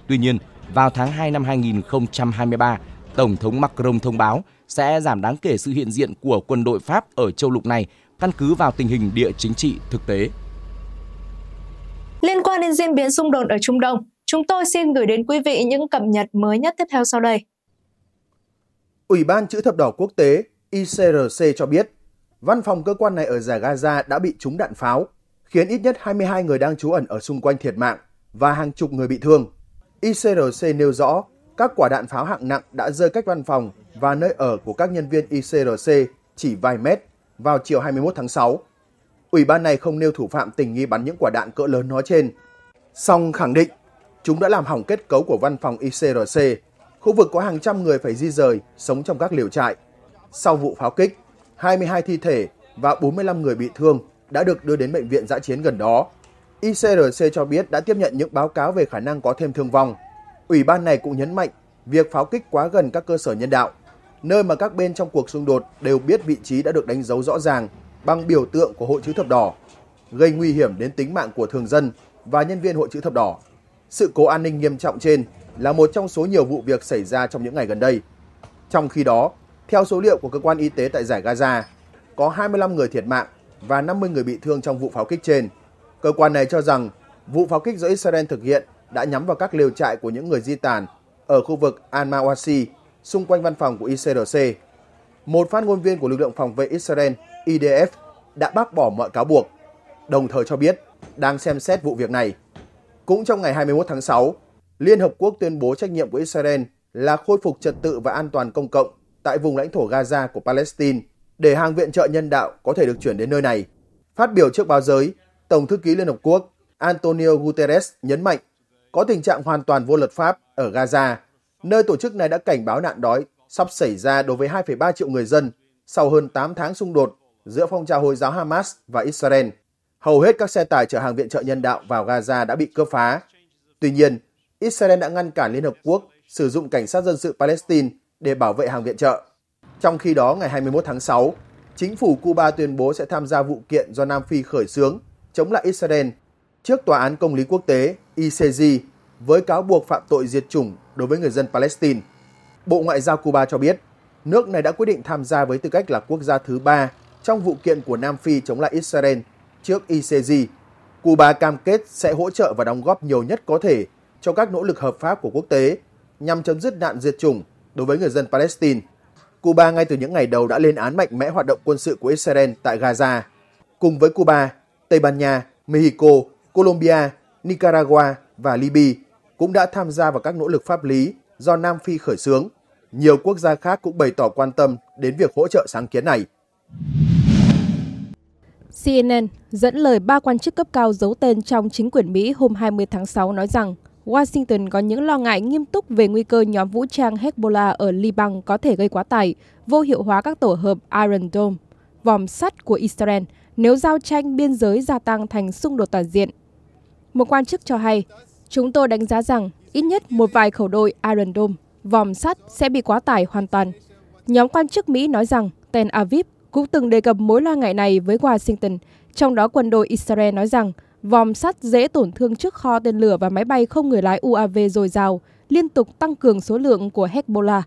Tuy nhiên, vào tháng 2 năm 2023, Tổng thống Macron thông báo sẽ giảm đáng kể sự hiện diện của quân đội Pháp ở châu lục này căn cứ vào tình hình địa chính trị thực tế. Liên quan đến diễn biến xung đột ở Trung Đông, chúng tôi xin gửi đến quý vị những cập nhật mới nhất tiếp theo sau đây. Ủy ban Chữ thập đỏ quốc tế ICRC cho biết, Văn phòng cơ quan này ở giải Gaza đã bị trúng đạn pháo, khiến ít nhất 22 người đang trú ẩn ở xung quanh thiệt mạng và hàng chục người bị thương. ICRC nêu rõ các quả đạn pháo hạng nặng đã rơi cách văn phòng và nơi ở của các nhân viên ICRC chỉ vài mét vào chiều 21 tháng 6. Ủy ban này không nêu thủ phạm tình nghi bắn những quả đạn cỡ lớn nói trên, song khẳng định chúng đã làm hỏng kết cấu của văn phòng ICRC, khu vực có hàng trăm người phải di rời sống trong các liều trại. Sau vụ pháo kích, 22 thi thể và 45 người bị thương đã được đưa đến bệnh viện giã chiến gần đó. ICRC cho biết đã tiếp nhận những báo cáo về khả năng có thêm thương vong. Ủy ban này cũng nhấn mạnh việc pháo kích quá gần các cơ sở nhân đạo, nơi mà các bên trong cuộc xung đột đều biết vị trí đã được đánh dấu rõ ràng bằng biểu tượng của hội chữ thập đỏ, gây nguy hiểm đến tính mạng của thường dân và nhân viên hội chữ thập đỏ. Sự cố an ninh nghiêm trọng trên là một trong số nhiều vụ việc xảy ra trong những ngày gần đây. Trong khi đó, theo số liệu của cơ quan y tế tại giải Gaza, có 25 người thiệt mạng và 50 người bị thương trong vụ pháo kích trên. Cơ quan này cho rằng vụ pháo kích do Israel thực hiện đã nhắm vào các lều trại của những người di tản ở khu vực Al-Mawasi xung quanh văn phòng của ICRC. Một phát ngôn viên của lực lượng phòng vệ Israel IDF đã bác bỏ mọi cáo buộc, đồng thời cho biết đang xem xét vụ việc này. Cũng trong ngày 21 tháng 6, Liên Hợp Quốc tuyên bố trách nhiệm của Israel là khôi phục trật tự và an toàn công cộng tại vùng lãnh thổ Gaza của Palestine để hàng viện trợ nhân đạo có thể được chuyển đến nơi này. Phát biểu trước báo giới, Tổng thư ký Liên Hợp Quốc Antonio Guterres nhấn mạnh có tình trạng hoàn toàn vô luật pháp ở Gaza, nơi tổ chức này đã cảnh báo nạn đói sắp xảy ra đối với 2,3 triệu người dân sau hơn 8 tháng xung đột giữa phong trào Hồi giáo Hamas và Israel. Hầu hết các xe tải chở hàng viện trợ nhân đạo vào Gaza đã bị cướp phá. Tuy nhiên, Israel đã ngăn cản Liên Hợp Quốc sử dụng cảnh sát dân sự Palestine để bảo vệ hàng viện trợ. Trong khi đó, ngày 21 tháng 6, chính phủ Cuba tuyên bố sẽ tham gia vụ kiện do Nam Phi khởi xướng chống lại Israel trước Tòa án Công lý Quốc tế ICJ với cáo buộc phạm tội diệt chủng đối với người dân Palestine. Bộ Ngoại giao Cuba cho biết, nước này đã quyết định tham gia với tư cách là quốc gia thứ ba trong vụ kiện của Nam Phi chống lại Israel trước ICJ. Cuba cam kết sẽ hỗ trợ và đóng góp nhiều nhất có thể cho các nỗ lực hợp pháp của quốc tế nhằm chấm dứt nạn diệt chủng đối với người dân Palestine. Cuba ngay từ những ngày đầu đã lên án mạnh mẽ hoạt động quân sự của Israel tại Gaza. Cùng với Cuba, Tây Ban Nha, Mexico, Colombia, Nicaragua và Libya cũng đã tham gia vào các nỗ lực pháp lý do Nam Phi khởi xướng. Nhiều quốc gia khác cũng bày tỏ quan tâm đến việc hỗ trợ sáng kiến này. CNN dẫn lời ba quan chức cấp cao giấu tên trong chính quyền Mỹ hôm 20 tháng 6 nói rằng – Washington có những lo ngại nghiêm túc về nguy cơ nhóm vũ trang Hezbollah ở Liban có thể gây quá tải, vô hiệu hóa các tổ hợp Iron Dome, vòm sắt của Israel nếu giao tranh biên giới gia tăng thành xung đột toàn diện. Một quan chức cho hay, chúng tôi đánh giá rằng ít nhất một vài khẩu đội Iron Dome, vòm sắt sẽ bị quá tải hoàn toàn. Nhóm quan chức Mỹ nói rằng Tel Aviv cũng từng đề cập mối lo ngại này với Washington, trong đó quân đội Israel nói rằng Vòm sắt dễ tổn thương trước kho tên lửa và máy bay không người lái UAV dồi dào, liên tục tăng cường số lượng của Hezbollah.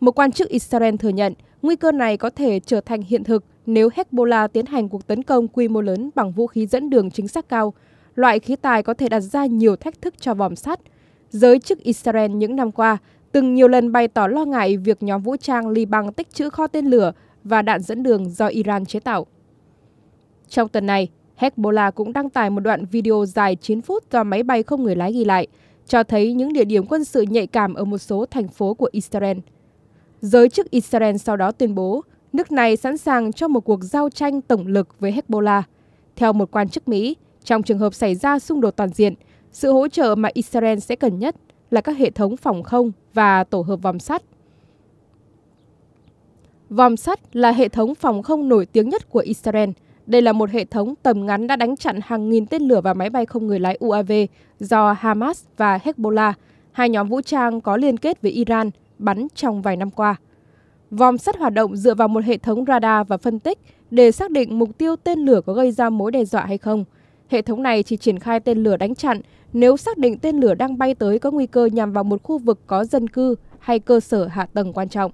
Một quan chức Israel thừa nhận nguy cơ này có thể trở thành hiện thực nếu Hezbollah tiến hành cuộc tấn công quy mô lớn bằng vũ khí dẫn đường chính xác cao. Loại khí tài có thể đặt ra nhiều thách thức cho vòm sắt. Giới chức Israel những năm qua từng nhiều lần bày tỏ lo ngại việc nhóm vũ trang Liban tích trữ kho tên lửa và đạn dẫn đường do Iran chế tạo. Trong tuần này, Hezbollah cũng đăng tải một đoạn video dài 9 phút do máy bay không người lái ghi lại, cho thấy những địa điểm quân sự nhạy cảm ở một số thành phố của Israel. Giới chức Israel sau đó tuyên bố nước này sẵn sàng cho một cuộc giao tranh tổng lực với Hezbollah. Theo một quan chức Mỹ, trong trường hợp xảy ra xung đột toàn diện, sự hỗ trợ mà Israel sẽ cần nhất là các hệ thống phòng không và tổ hợp vòm sắt. Vòm sắt là hệ thống phòng không nổi tiếng nhất của Israel – đây là một hệ thống tầm ngắn đã đánh chặn hàng nghìn tên lửa và máy bay không người lái UAV do Hamas và Hezbollah, hai nhóm vũ trang có liên kết với Iran, bắn trong vài năm qua. Vòm sắt hoạt động dựa vào một hệ thống radar và phân tích để xác định mục tiêu tên lửa có gây ra mối đe dọa hay không. Hệ thống này chỉ triển khai tên lửa đánh chặn nếu xác định tên lửa đang bay tới có nguy cơ nhằm vào một khu vực có dân cư hay cơ sở hạ tầng quan trọng.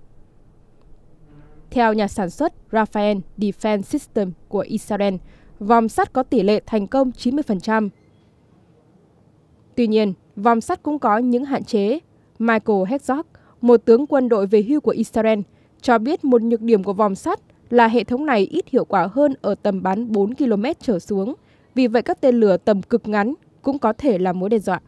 Theo nhà sản xuất Rafael Defense System của Israel, vòm sắt có tỷ lệ thành công 90%. Tuy nhiên, vòm sắt cũng có những hạn chế. Michael Herzog, một tướng quân đội về hưu của Israel, cho biết một nhược điểm của vòm sắt là hệ thống này ít hiệu quả hơn ở tầm bắn 4 km trở xuống. Vì vậy, các tên lửa tầm cực ngắn cũng có thể là mối đe dọa.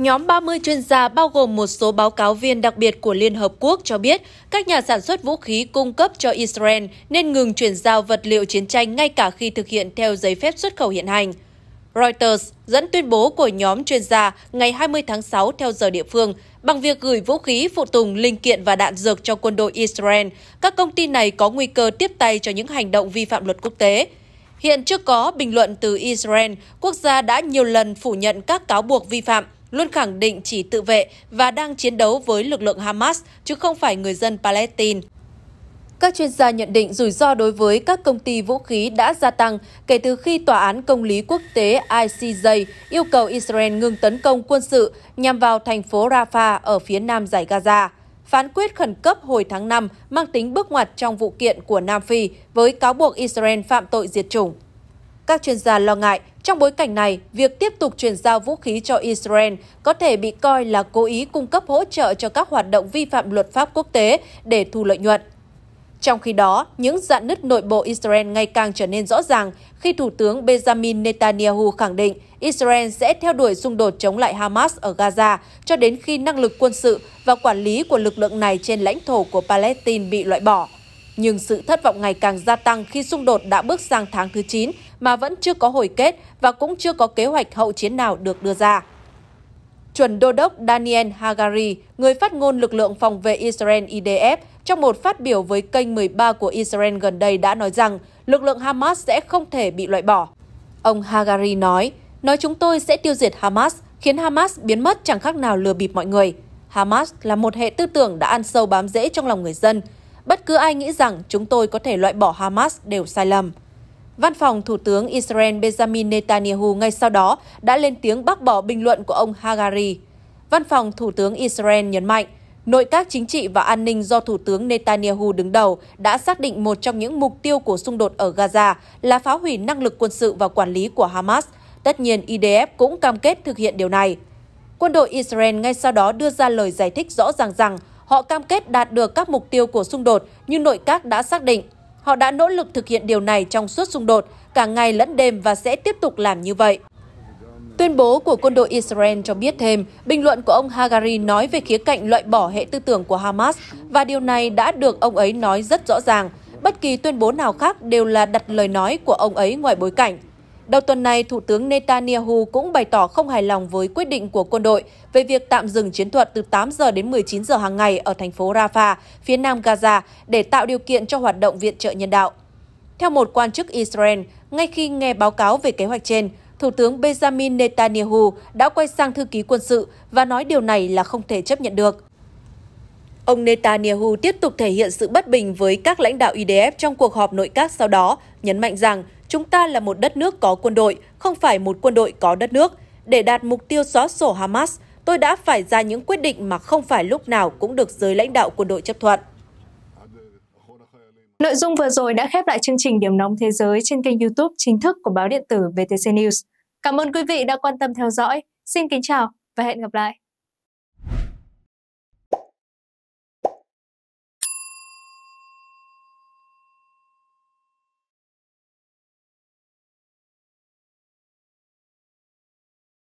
Nhóm 30 chuyên gia bao gồm một số báo cáo viên đặc biệt của Liên Hợp Quốc cho biết các nhà sản xuất vũ khí cung cấp cho Israel nên ngừng chuyển giao vật liệu chiến tranh ngay cả khi thực hiện theo giấy phép xuất khẩu hiện hành. Reuters dẫn tuyên bố của nhóm chuyên gia ngày 20 tháng 6 theo giờ địa phương bằng việc gửi vũ khí, phụ tùng, linh kiện và đạn dược cho quân đội Israel. Các công ty này có nguy cơ tiếp tay cho những hành động vi phạm luật quốc tế. Hiện chưa có bình luận từ Israel, quốc gia đã nhiều lần phủ nhận các cáo buộc vi phạm – luôn khẳng định chỉ tự vệ và đang chiến đấu với lực lượng Hamas chứ không phải người dân Palestine. Các chuyên gia nhận định rủi ro đối với các công ty vũ khí đã gia tăng kể từ khi Tòa án Công lý Quốc tế ICJ yêu cầu Israel ngừng tấn công quân sự nhằm vào thành phố Rafah ở phía nam giải Gaza. Phán quyết khẩn cấp hồi tháng 5 mang tính bước ngoặt trong vụ kiện của Nam Phi với cáo buộc Israel phạm tội diệt chủng. Các chuyên gia lo ngại, trong bối cảnh này, việc tiếp tục chuyển giao vũ khí cho Israel có thể bị coi là cố ý cung cấp hỗ trợ cho các hoạt động vi phạm luật pháp quốc tế để thu lợi nhuận. Trong khi đó, những dạn nứt nội bộ Israel ngày càng trở nên rõ ràng khi Thủ tướng Benjamin Netanyahu khẳng định Israel sẽ theo đuổi xung đột chống lại Hamas ở Gaza cho đến khi năng lực quân sự và quản lý của lực lượng này trên lãnh thổ của Palestine bị loại bỏ. Nhưng sự thất vọng ngày càng gia tăng khi xung đột đã bước sang tháng thứ 9 mà vẫn chưa có hồi kết và cũng chưa có kế hoạch hậu chiến nào được đưa ra. Chuẩn đô đốc Daniel Hagari, người phát ngôn lực lượng phòng vệ Israel IDF, trong một phát biểu với kênh 13 của Israel gần đây đã nói rằng lực lượng Hamas sẽ không thể bị loại bỏ. Ông Hagari nói, nói chúng tôi sẽ tiêu diệt Hamas, khiến Hamas biến mất chẳng khác nào lừa bịp mọi người. Hamas là một hệ tư tưởng đã ăn sâu bám rễ trong lòng người dân. Bất cứ ai nghĩ rằng chúng tôi có thể loại bỏ Hamas đều sai lầm. Văn phòng Thủ tướng Israel Benjamin Netanyahu ngay sau đó đã lên tiếng bác bỏ bình luận của ông Hagari. Văn phòng Thủ tướng Israel nhấn mạnh, nội các chính trị và an ninh do Thủ tướng Netanyahu đứng đầu đã xác định một trong những mục tiêu của xung đột ở Gaza là phá hủy năng lực quân sự và quản lý của Hamas. Tất nhiên, IDF cũng cam kết thực hiện điều này. Quân đội Israel ngay sau đó đưa ra lời giải thích rõ ràng rằng họ cam kết đạt được các mục tiêu của xung đột như nội các đã xác định. Họ đã nỗ lực thực hiện điều này trong suốt xung đột, cả ngày lẫn đêm và sẽ tiếp tục làm như vậy. Tuyên bố của quân đội Israel cho biết thêm, bình luận của ông Hagari nói về khía cạnh loại bỏ hệ tư tưởng của Hamas và điều này đã được ông ấy nói rất rõ ràng. Bất kỳ tuyên bố nào khác đều là đặt lời nói của ông ấy ngoài bối cảnh. Đầu tuần này, Thủ tướng Netanyahu cũng bày tỏ không hài lòng với quyết định của quân đội về việc tạm dừng chiến thuật từ 8 giờ đến 19 giờ hàng ngày ở thành phố Rafah, phía nam Gaza, để tạo điều kiện cho hoạt động viện trợ nhân đạo. Theo một quan chức Israel, ngay khi nghe báo cáo về kế hoạch trên, Thủ tướng Benjamin Netanyahu đã quay sang thư ký quân sự và nói điều này là không thể chấp nhận được. Ông Netanyahu tiếp tục thể hiện sự bất bình với các lãnh đạo IDF trong cuộc họp nội các sau đó, nhấn mạnh rằng Chúng ta là một đất nước có quân đội, không phải một quân đội có đất nước. Để đạt mục tiêu xóa sổ Hamas, tôi đã phải ra những quyết định mà không phải lúc nào cũng được giới lãnh đạo quân đội chấp thuận. Nội dung vừa rồi đã khép lại chương trình Điểm nóng thế giới trên kênh YouTube chính thức của báo điện tử VTC News. Cảm ơn quý vị đã quan tâm theo dõi. Xin kính chào và hẹn gặp lại.